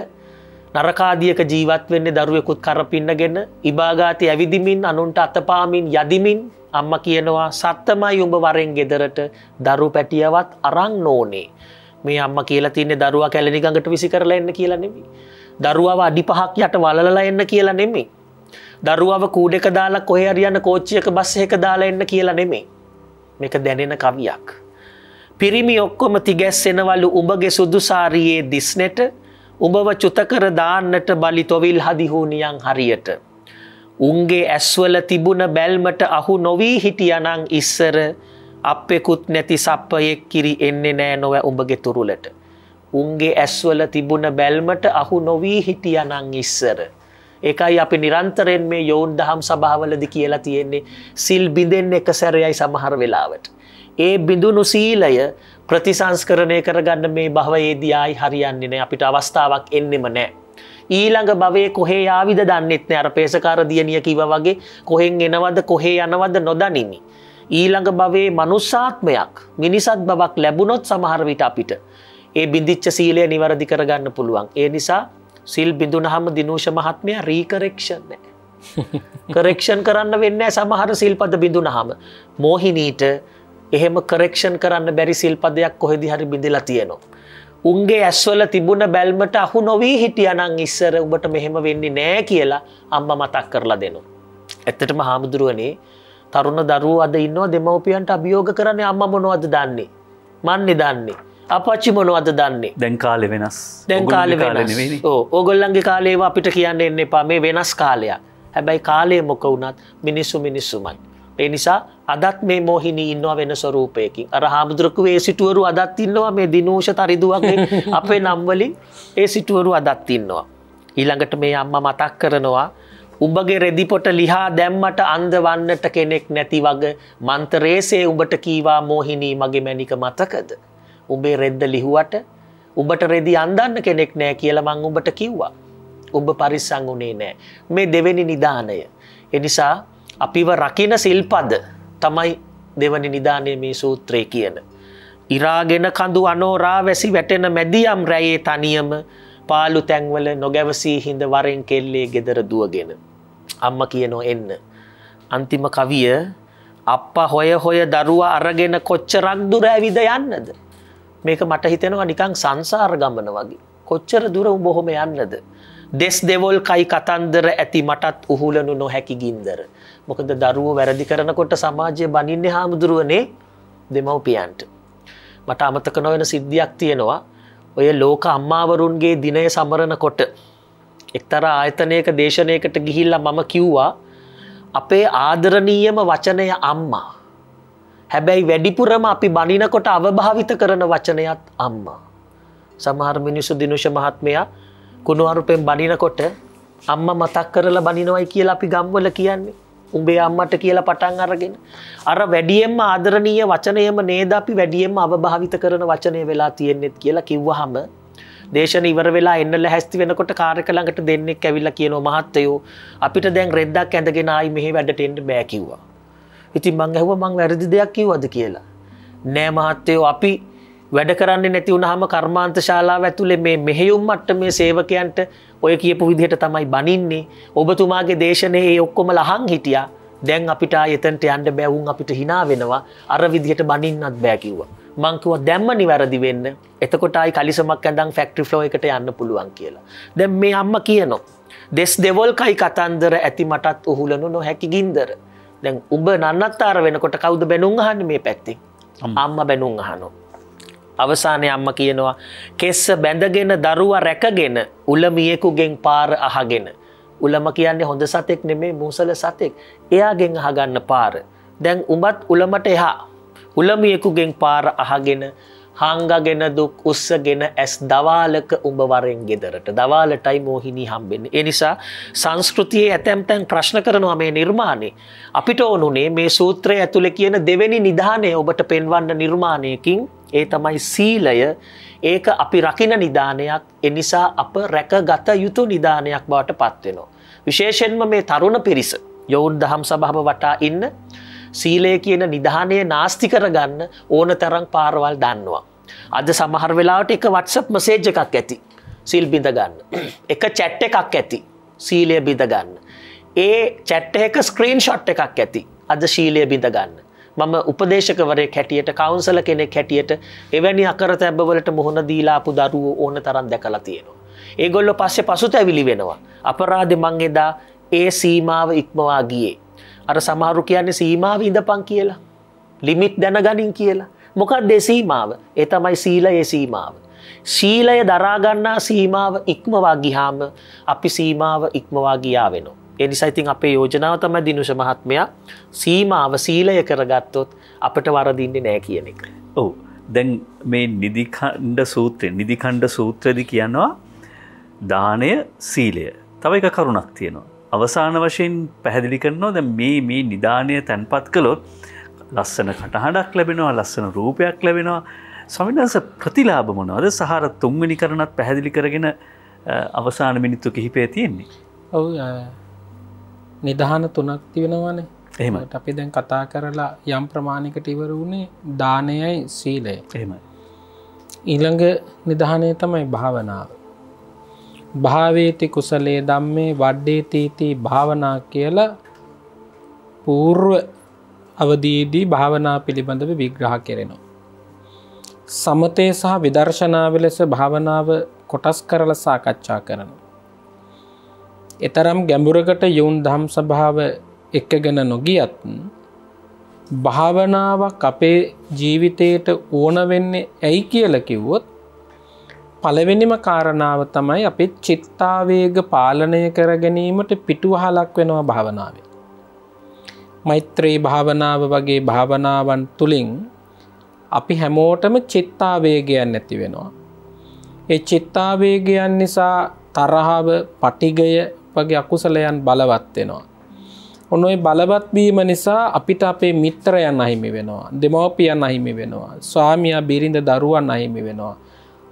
නරකාදියක ජීවත් වෙන්නේ දරුවෙකුත් කරපින්නගෙන ඉබාගාති ඇවිදිමින් අනුන්ට අතපාමින් යදිමින් අම්ම කියනවා සත්තමයි උඹ වරෙන් ගෙදරට දරු පැටියවත් අරං නෝනේ මේ අම්ම කියලා තින්නේ දරුවා කැලනිගඟට විසි කරලා එන්න කියලා නෙමි දරුවාව අඩි පහක් යට වලලා එන්න කියලා නෙමි දරුවාව කූඩෙක දාලා කොහේ හරි යන කෝච්චියක බස් එකක දාලා එන්න කියලා නෙමෙයි මේක දැනෙන කවියක් පිරිමි ඔක්කොම තිගැස්සෙනවලු උඹගේ සුදුසාරයේ දිස්නෙට උඹව චුතකර දාන්නට බලි තොවිල් හදිහූනියන් හරියට. උන්ගේ ඇස්වල තිබුණ බැල්මට අහු නොවී හිටියනං ඉස්සර අපෙකුත් නැති සප්පයෙක් කිරි එන්නේ නෑ නොව උඹගේ තුරුලට. උන්ගේ ඇස්වල තිබුණ බැල්මට අහු නොවී හිටියනං ඉස්සර. එකයි අපි නිරන්තරෙන් මේ යෝන් දහම් සභාවලදි කියලා තියෙන්නේ සිල් බිඳෙන් එක සැරයයි සමහර වෙලාවට. ඒ බිඳුණු සීලය ප්‍රතිසංස්කරණය කරගන්න මේ භවයේදී ආයි හරියන්නේ නෑ අපිට අවස්ථාවක් එන්නෙම නෑ. ඊළඟ භවයේ කොහේ යාවිද දන්නෙත් නෑ අර පේසකාර දියණිය කිව්වා වගේ කොහෙන් එනවද කොහේ යනවද නොදනිමි. ඊළඟ භවයේ මනුස්සාත්මයක් මිනිසත් බවක් ලැබුණොත් සමහර විට අපිට ඒ බිඳිච්ච සීලය නිවැරදි කරගන්න පුළුවන්. ඒ නිසා සිල් බිඳුනහම දිනෝෂ මහත්මයා රීකරෙක්ෂන් නෑ. කරෙක්ෂන් කරන්න වෙන්න සමහර සිල්පද බිඳුනහම. මෝහිනීට එහෙම කරෙක්ෂන් කරන්න බැරි සිල්පදයක් කොහෙදි හරි බිඳලා තියෙනවා. උන්ගේ ඇස්වල තිබුණ බැල්මට අහු නොවී හිටියනං ඉස්සර උඹට මෙහෙම වෙන්නේ නෑ කියලා අම්ම මතක් කරලා දෙනවා. ඇත්තටම හාමුදුරුවනේ තරුණ දරුව අද ඉන්නවා දෙමවපියන්ට අභියෝග කරන්නේ අම්ම මොනවද දන්නේ. මන්නේ දන්නේ. අපච්චි මොනවද දන්නේ දැන් කාලෙ වෙනස් දැන් කාලෙ වෙන ඕගොල්ලන්ගේ කාලේවා අපිට කියන්න එන්න එපා මේ වෙනස් කාලයක් හැබැයි කාලය මොක වුණත් මිනිස්සු මිනිස්සුමයි. ඒ නිසා අදත් මේ මොහිනී ඉන්නවා වෙන ස්වරූපයකින් අර හාමුදුරකු ඒ සිටුවරු අදත් ඉන්නවා මේ දිනූෂ තරිදුවක් අපේ නම්වලින් ඒ සිටුවරු අදත් ඉන්නවා. ඊළඟට මේ අම්ම මතක් කරනවා උඹගේ රෙදිපොට ලිහා දැම්මට අන්ද වන්නට කෙනෙක් නැති වග මන්තරේසේ උඹට කීවා මෝහිනී මගේ මැනික මතකද. උඹේ රෙද්ද ලිහුවට උඹට රෙදි අන්දන්න කෙනෙක් නෑ කියල මං උඹට කිව්වා. උඹ පරිස්සං වුණේ නෑ. මේ දෙවෙනි නිධානය. එනිසා අපිව රකින සිල්පද තමයි දෙවනි නිධානය මේ සූත්‍රය කියන. ඉරාගෙන කඳු අනෝරා වැසි වැටෙන මැදියම් රැයේ තනියම පාලු තැන්වල නොගැවසී හිඳ වරෙන් කෙල්ලේ ගෙදර දුවගෙන. අම්ම කියනෝ එන්න. අන්තිම කවිය අප හොය හොය දරුවා අරගෙන කොච්චරක් දුර ඇවිද යන්නද. මේක මට හිතෙනවා නිකං සංසාර ගමන වගේ. කොච්චර දුර බොහොම යන්නද. දෙස් දෙවොල් කයි කතන්දර ඇති මටත් උහුලනු නොහැකි ගින්දර. මොකද දරුවෝ වැරදි කරනකොට සමාජය බනින්න හාමුදුරුවනේ දෙමව්පියන්ට. මට අමතක නොවෙන සිද්ධියක් තියෙනවා ඔය ලෝක අම්මාවරුන්ගේ දිනය සමරණකොට. එක්තර ආයතනයක දේශනයකට ගිහිල්ල මම කිව්වා අපේ ආදරණීයම වචනය අම්මා. හැබැයි වැඩිපුරම අපි බනිනකොට අවභාවිත කරන වචනයත් අම්මා. සමහර මිනිසු දිනුෂ මහත්මයා කුණුවරුපෙන් බනිනකොට අම්ම මතක් කරලා බනිනවයි කියලා අපි ගම්වල කියන්නේ. උඹේ අම්මට කියලා පටන් අරගෙන. අර වැඩියෙන්ම ආදරණීය වචනයම නේද අපි වැඩියෙන්ම අවභාවිත කරන වචනය වෙලා තියෙන්නෙත් කියලා කිව්වහම දේශන ඉවර වෙලා එන්නල හැස්ති වෙනකොට කාරක ළඟට දෙන්නෙක් ඇවිල්ලා කියනවා මහත්තයෝ අපිට දැන් රෙද්දක් ඇඳගෙන ආයි මෙහි වැඩට එන්න බෑ කිව්වා. ඉතින් මං ඇහුවා මං වැරදි දෙයක් කිව්වද කියලා. නෑ මහත්තයෝ අපි වැඩ කරන්නේ නැති වුණාම කර්මාන්ත ශාලාව ඇතුලේ මේ මෙහෙයුම් මට්ටමේ සේවකයන්ට ඔය කියපු විදිහට තමයි බනින්නේ ඔබතුමාගේ දේශනයේ ඒ ඔක්කොම ලහං හිටියා දැන් අපිට එතන්ට යන්න බැවුන් අපිට හිනා වෙනවා අර විදිහට බනින්නත් බෑකිව්ව මංකුව දැම්ම නිවැරදි වෙන්න එතකොටයි කලිසමක් ඇඳම් ෆෙක්ට්‍රි ෆ්ලෝ එකට යන්න පුළුවන් කියලා දැන් මේ අම්ම කියනවා දෙස් දෙවොල්කයි කතන්දර ඇති මටත් උහුලනු නොහැකි ගින්දර දැන් උඹ නන්නත්තාර වෙනකොට කවුද බැනුම් අහන්න මේ පැත්තිෙන් අම්ම බැනුම් අහනෝ අවසානය අම්ම කියනවා කෙස්ස බැඳගෙන දරුවා රැකගෙන උළමියෙකුගෙන් පාර අහගෙන. උළම කියන්නේ හොඳ සතෙක් නෙමේ මූසල සතෙක් එයාගෙන් අහගන්න පාර. දැන් උඹත් උළමට එහා. උළමියෙකුගෙන් පාර අහගෙන හංගගෙන දුක් උස්සගෙන ඇස් දවාලක උඹ වරෙන් ගෙදරට දවාලටයි මෝහිනී හම්බෙන්නේ. ඒ නිසා සංස්කෘතියේ ඇතැම් තැන් ප්‍රශ්න කරනවා මේ නිර්මාණය. අපිට ඕනුනේ මේ සූත්‍රය ඇතුළේ කියන දෙවෙනි නිධානය ඔබට පෙන්වන්න නිර්මාණයකින් ඒ තමයි සීලය ඒක අපි රකින නිධානයක් එනිසා අප රැකගත යුතු නිධානයක් බවට පත්වෙනවා. විශේෂෙන්ම මේ තරුණ පිරිස යොවුන් දහම් සභාව වටා ඉන්න සීලය කියන නිධානය නාස්ති කරගන්න ඕන තරං පාරවල් දන්නවා. අද සමහර වෙලාට එක වටසප් මසේජ් එකක් ඇති සිල් බිඳගන්න. එක චැට්ට එකක් ඇති සීලය බිඳගන්න. ඒ චැට්ට එක ස්ක්‍රීන් ෂොට් එකක් ඇති අද ශීලය බිඳගන්න. මම උපදේශකවරයෙක් හැටියට කවුන්සල කෙනෙක් හැටියට එවැනි අකරතැබ්බවලට මුහුණ දීලා ආපු දරුවෝ ඕන තරම් දැකලා තියෙනවා. ඒගොල්ලෝ පස්සේ පසුතැවිලි වෙනවා. අපරාධෙ මං එදා ඒ සීමාව ඉක්මවා ගියේ. අර සමහරු කියන්නේ සීමාව ඉඳපන් කියලා. ලිමිට් දැනගනින් කියලා. මොකක්ද ඒ සීමාව? ඒ තමයි සීලයේ සීමාව. සීලය දරාගන්නා සීමාව ඉක්මවා ගියාම අපි සීමාව ඉක්මවා ගියා වෙනවා. එනිසා ඉතින් අපේ යෝජනාව තම දිනුෂ මහත්මයා සීමාව සීලය කරගත්තොත් අපට වරදින්නේ නෑ කියන එක. ඔවු දැන් මේ නිදිකණ්ඩ සූත්‍රය නිදිකණ්ඩ සූත්‍රදි කියනවා දානය සීලය තව එක කරුණක් තියෙනවා. අවසාන වශයෙන් පැහැදිලි කරනවා දැ මේ මේ නිධානය තැන්පත් කළොත් ලස්සන කටහඩක් ලැබෙනවා ලස්සන රූපයක් ලැබෙනවා සමිදස ප්‍රතිලාබ මොනවද සහර තුන්වැනි කරනත් පැහැදිලි කරගෙන අවසාන මිනිත්තු කිහිපේ තියෙන්නේ. ඔවු නිදහන තුනක් තිවෙනවනේ එහමට අපි දැන් කතා කරලා යම් ප්‍රමාණිකට ඉවර වුණේ දානයයි සීලය එහෙමයි ඊළඟ නිදහනය තමයි භාවනාව භාවේති කුසලේ දම්මේ වඩ්ඩේ තීති භාවනා කියලා පූර්ව අවදීදී භාවනා පිළිබඳව විග්‍රහ කෙරෙනවා. සමතය සහ විදර්ශනාව ලෙස භාවනාව කොටස් කරල සාකච්ඡා කරනවා. එතරම් ගැඹුරකට යුන් දම් සභාව එකගෙන නොගියත් භාවනාවක් අපේ ජීවිතයට ඕන වෙන්නේ ඇයි කියල කිව්වොත් පළවෙනිම කාරණාව තමයි අපි චිත්තාවේග පාලනය කර ගැනීමට පිටුහලක් වෙනවා භාවනාවේ. මෛත්‍රී භාවනාව වගේ භාවනාවන් තුළින් අපි හැමෝටම චිත්තාවේගයන් ඇති වෙනවා. ඒ චිත්තාවේගයන් නිසා තරහාව පටිගය වගේ අකුසලයන් බලවත් වෙනවා. ඔන්න ඔය බලවත්වීම නිසා අපිට අපේ මිත්‍රයන් අහිමි වෙනවා. දෙමෝපියන් අහිමි වෙනවා. ස්වාමියා බිරිඳ දරුවන් අහිමි වෙනවා.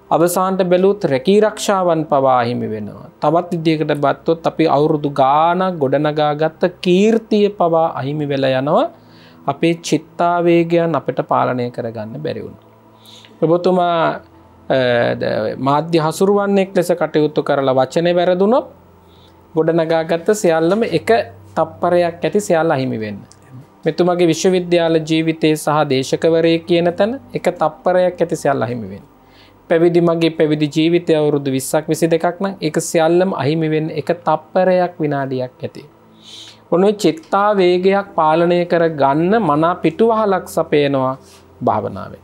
අවසාන්ට බැලූත් රැකීරක්ෂාවන් පවාහිමි වෙනවා. තවත් ඉදිකට බත්තොත් අපි අවුරුදු ගානක් ගොඩනගාගත්ත කීර්තිය පවා අහිමි වෙල යනවා අපේ චිත්තාවේගයන් අපට පාලනය කරගන්න බැරිවුණ. ඔබතුමා මාධ්‍ය හසුරුවන්නෙක් ලෙස කටයුත්තු කරලා වචනය වැරදුනොත් ගොඩනගාගත්ත සියල්ලම එක තප්පරයක් ඇති සියල් අහිමි වෙන්න. මෙතුමගේ විශ්වවිද්‍යාල ජීවිතයේ සහ දේශකවරය කියන තැන එක තප්පරයක් ඇති සියල් අහිමිවෙන්. පැවිදි මගේ පැවිදි ජීවිතය අවුරුදු විස්සක් විසි දෙකක් නම් එක සියල්ලම් අහිමිවෙන් එක තප්පරයක් විනාඩියක් ඇති. ඔනු චිත්තා වේගයක් පාලනය කර ගන්න මනා පිටුවහලක් සපයනවා භාවනාවේ.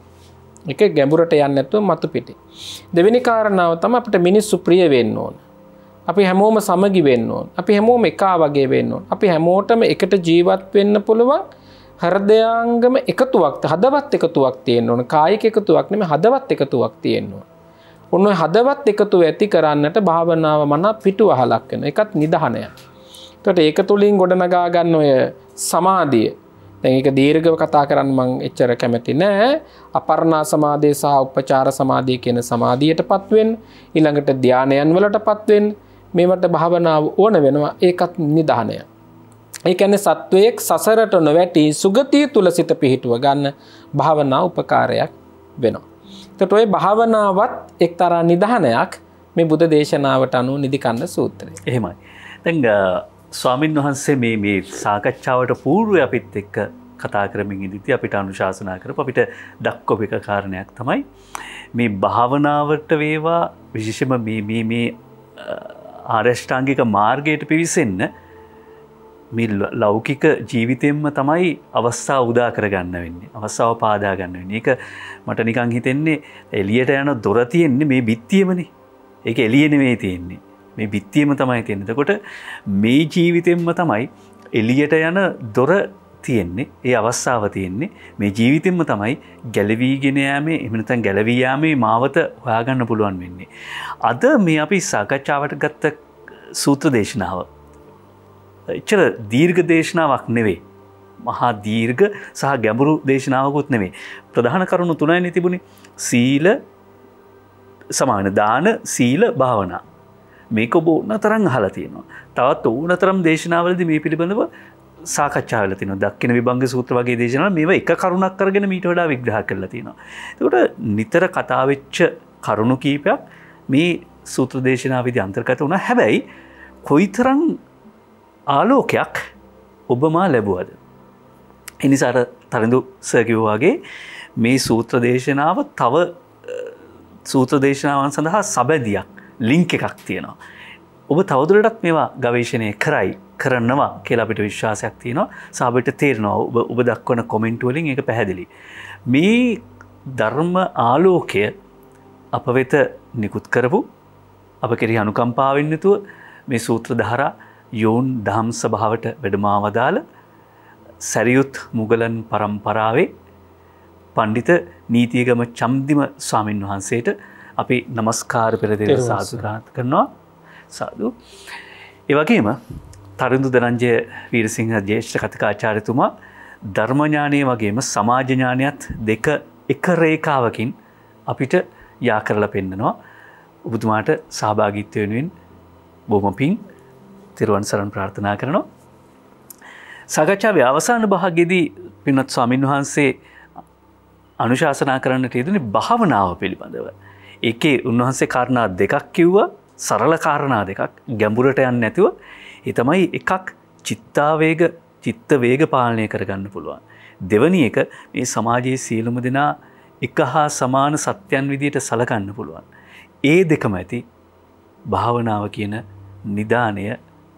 එක ගැඹුරට යන්න ඇතුව මතු පිටි. දෙවිනි කාරණාව තම අපට මිනිස්සු ප්‍රිය වෙන්න ඕන. අපි හැමෝම සමගි වෙන්න ඕන් අපි හැමෝම එකා වගේ වෙන්න ඕන් අපි හැමෝටම එකට ජීවත් වෙන්න පුළුවන් හරදයාංගම එකතුවක් හදවත් එකතුවක් තියෙන්න්න ඕන කායික එකතුවක් නෙම හදවත් එකතුවක් තියෙන්නවා ඔන්න හදවත් එකතු ඇති කරන්නට භාවනාව මනා පිටු අහලක් වෙන එකත් නිදහනය තොට ඒක තුළින් ගොඩනගා ගන්න ඔය සමාධිය ඒක දීර්ගව කතා කරන්න මං එච්චර කැමැති නෑ අපරණා සමාධය සහ උපචාර සමාධය කියන සමාධියයට පත්වෙන් ඉළඟට ධ්‍යානයන් වලට පත්වෙන් මේවට භාවනාව ඕන වෙනවා ඒකත් නිධානය. ඒකැන සත්වයෙක් සසරට නොවැටි සුගතිය තුළ සිත පිහිටුව ගන්න භාවනා උපකාරයක් වෙනවා. තට ඔය භාවනාවත් එක්තරා නිධානයක් මේ බුද දේශනාවට අනු නිදිකන්න සූත්‍රය. එහෙමයි. තැඟ ස්වාමින් වහන්සේ මේ මේ සාකච්ඡාවට පූර්ුව අපිත් එක්ක කතා කරමින් ඉදිති අපිට අනුශාසනා කර අපිට දක්කොපික කාරණයක් තමයි. මේ භාවනාවට වේවා විශෂම මේ මේ ආර්ෂ්ඨාංගික මාර්ගයට පිවිසෙන්න මේ ලෞකික ජීවිතයෙන්ම තමයි අවස්ථා උදා කරගන්න වෙන්නේ අවස්සාව පාදාගන්න වෙන්නේ එක මට නිකං හිතෙන්නේ එලියට යන දොර තියෙන්නේ මේ බිත්තියමන එක එලියනවේ තියෙන්නේ මේ බිත්තියම තමයි තියෙනතකොට මේ ජීවිතෙන්ම තමයි එලියට යන දොර තියෙන්නේ ඒ අවස්සාාව තියෙන්නේ මේ ජීවිතෙන්ම තමයි ගැලවීගෙනයාමේ එමනතන් ගැලවයාමේ මාවත හොයාගන්න පුළුවන් වෙන්නේ. අද මේ අපි සාකච්ඡාවට ගත්ත සූත්‍ර දේශනාව. එච්චර දීර්ඝ දේශනාවක් නෙවේ. මහා දීර්ඝ සහ ගැඹුරු දේශනාවකුත් නෙවේ. ප්‍රධාන කරුණු තුනයි නිතිබුණි සීල සමාන දාන සීල භාවනා. මේක බෝන තරන් හලා තියෙනවා. තවත් ඕන තරම් දේශනාවලද මේ පිළිබඳව සාකච්ඡාල තින දක්කින විබංග සූත්‍ර වගේ දේශනා මේ එක කරුණක් කරගෙන මීට වඩා විග්‍රහ කරලා තියෙනවා. තකට නිතර කතාවෙච්ච කරුණු කීපයක් මේ සූත්‍ර දේශනාවවිදි අන්තර්ගත වුණ හැබැයි කොයිතරං ආලෝකයක් ඔබමා ලැබුවද. එනිසාර තරඳු සකිව්වාගේ මේ සූත්‍ර දේශනාව තව සූත්‍ර දේශනාවන් සඳහා සබැදියක් ලිංක එකක් තියෙනවා. ඔබ තවදුරටත් මේවා ගවේශණය කරයි කරනවා කියලා අපිට විශ්වාසයක් තියෙනවා සාබට තේරනවා ඔබ දක්වන කොමෙන්ටුවලින් එක පැහැදිලි. මේ ධර්ම ආලෝකය අප වෙත නිකුත් කරපු අප කෙරි අනුකම්පාවෙන්නතුව මේ සූත්‍ර දහරා යෝන් දහම් සභාවට වැඩමාවදාල සැරියුත් මුගලන් පරම්පරාවේ පණ්ඩිත නීතියගම චම්දිම ස්වාමීන් වහන්සේට අපි නමස්කාර පෙරදිර සාධකාත් කරනවා සාධ. ඒවගේම තරිඳු දනංජය වීරසිංහ ජේෂ්ඨ කතිකාචාරයතුමා ධර්මඥානය වගේම සමාජඥානයත් දෙක එක රේකාවකින් අපිට යා කරලා පෙන්න්නනවා. ඔබතුමාට සහභාගිත්ව වෙනුවෙන් බොම පින් තිරුවන් සරන් ප්‍රාර්ථනා කරනවා. සගච්ඡාව අවසාන භාගෙදී පිනොත් ස්වාමින් වහන්සේ අනුශාසනා කරන්නට යෙදනි භාවනාව පිළිබඳව. එකේ උන්වහන්සේ කාරණා දෙකක් කිව්ව සරල කාරණා දෙකක් ගැඹුරට යන්න නැතිව එතමයි එකක් චිත්තාවේග චිත්ත වේග පාලනය කරගන්න පුළුවන්. දෙවනි එක මේ සමාජයේ සියලුම දෙනා එක හා සමාන සත්‍යයන් විදියට සලකන්න පුළුවන්. ඒ දෙකම ඇති භාවනාව කියන නිධානය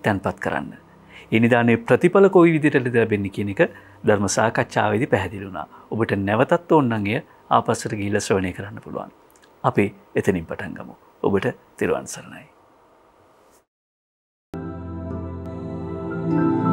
තැන්පත් කරන්න. ඒ නිධානය ප්‍රතිඵල කොයි විදිට ලැබෙන්නේ කියන එක ධර්ම සාකච්ඡාවේදී පැහැදිලුණා. ඔබට නැවතත් ඕන්නන්ගේ ආපස්සට ගිහිල්ලා ශ්‍රවණය කරන්න පුළුවන්. අපි එතනින් පටන් ගමු. ඔබට තිරුවන් සරණයි. Thank you.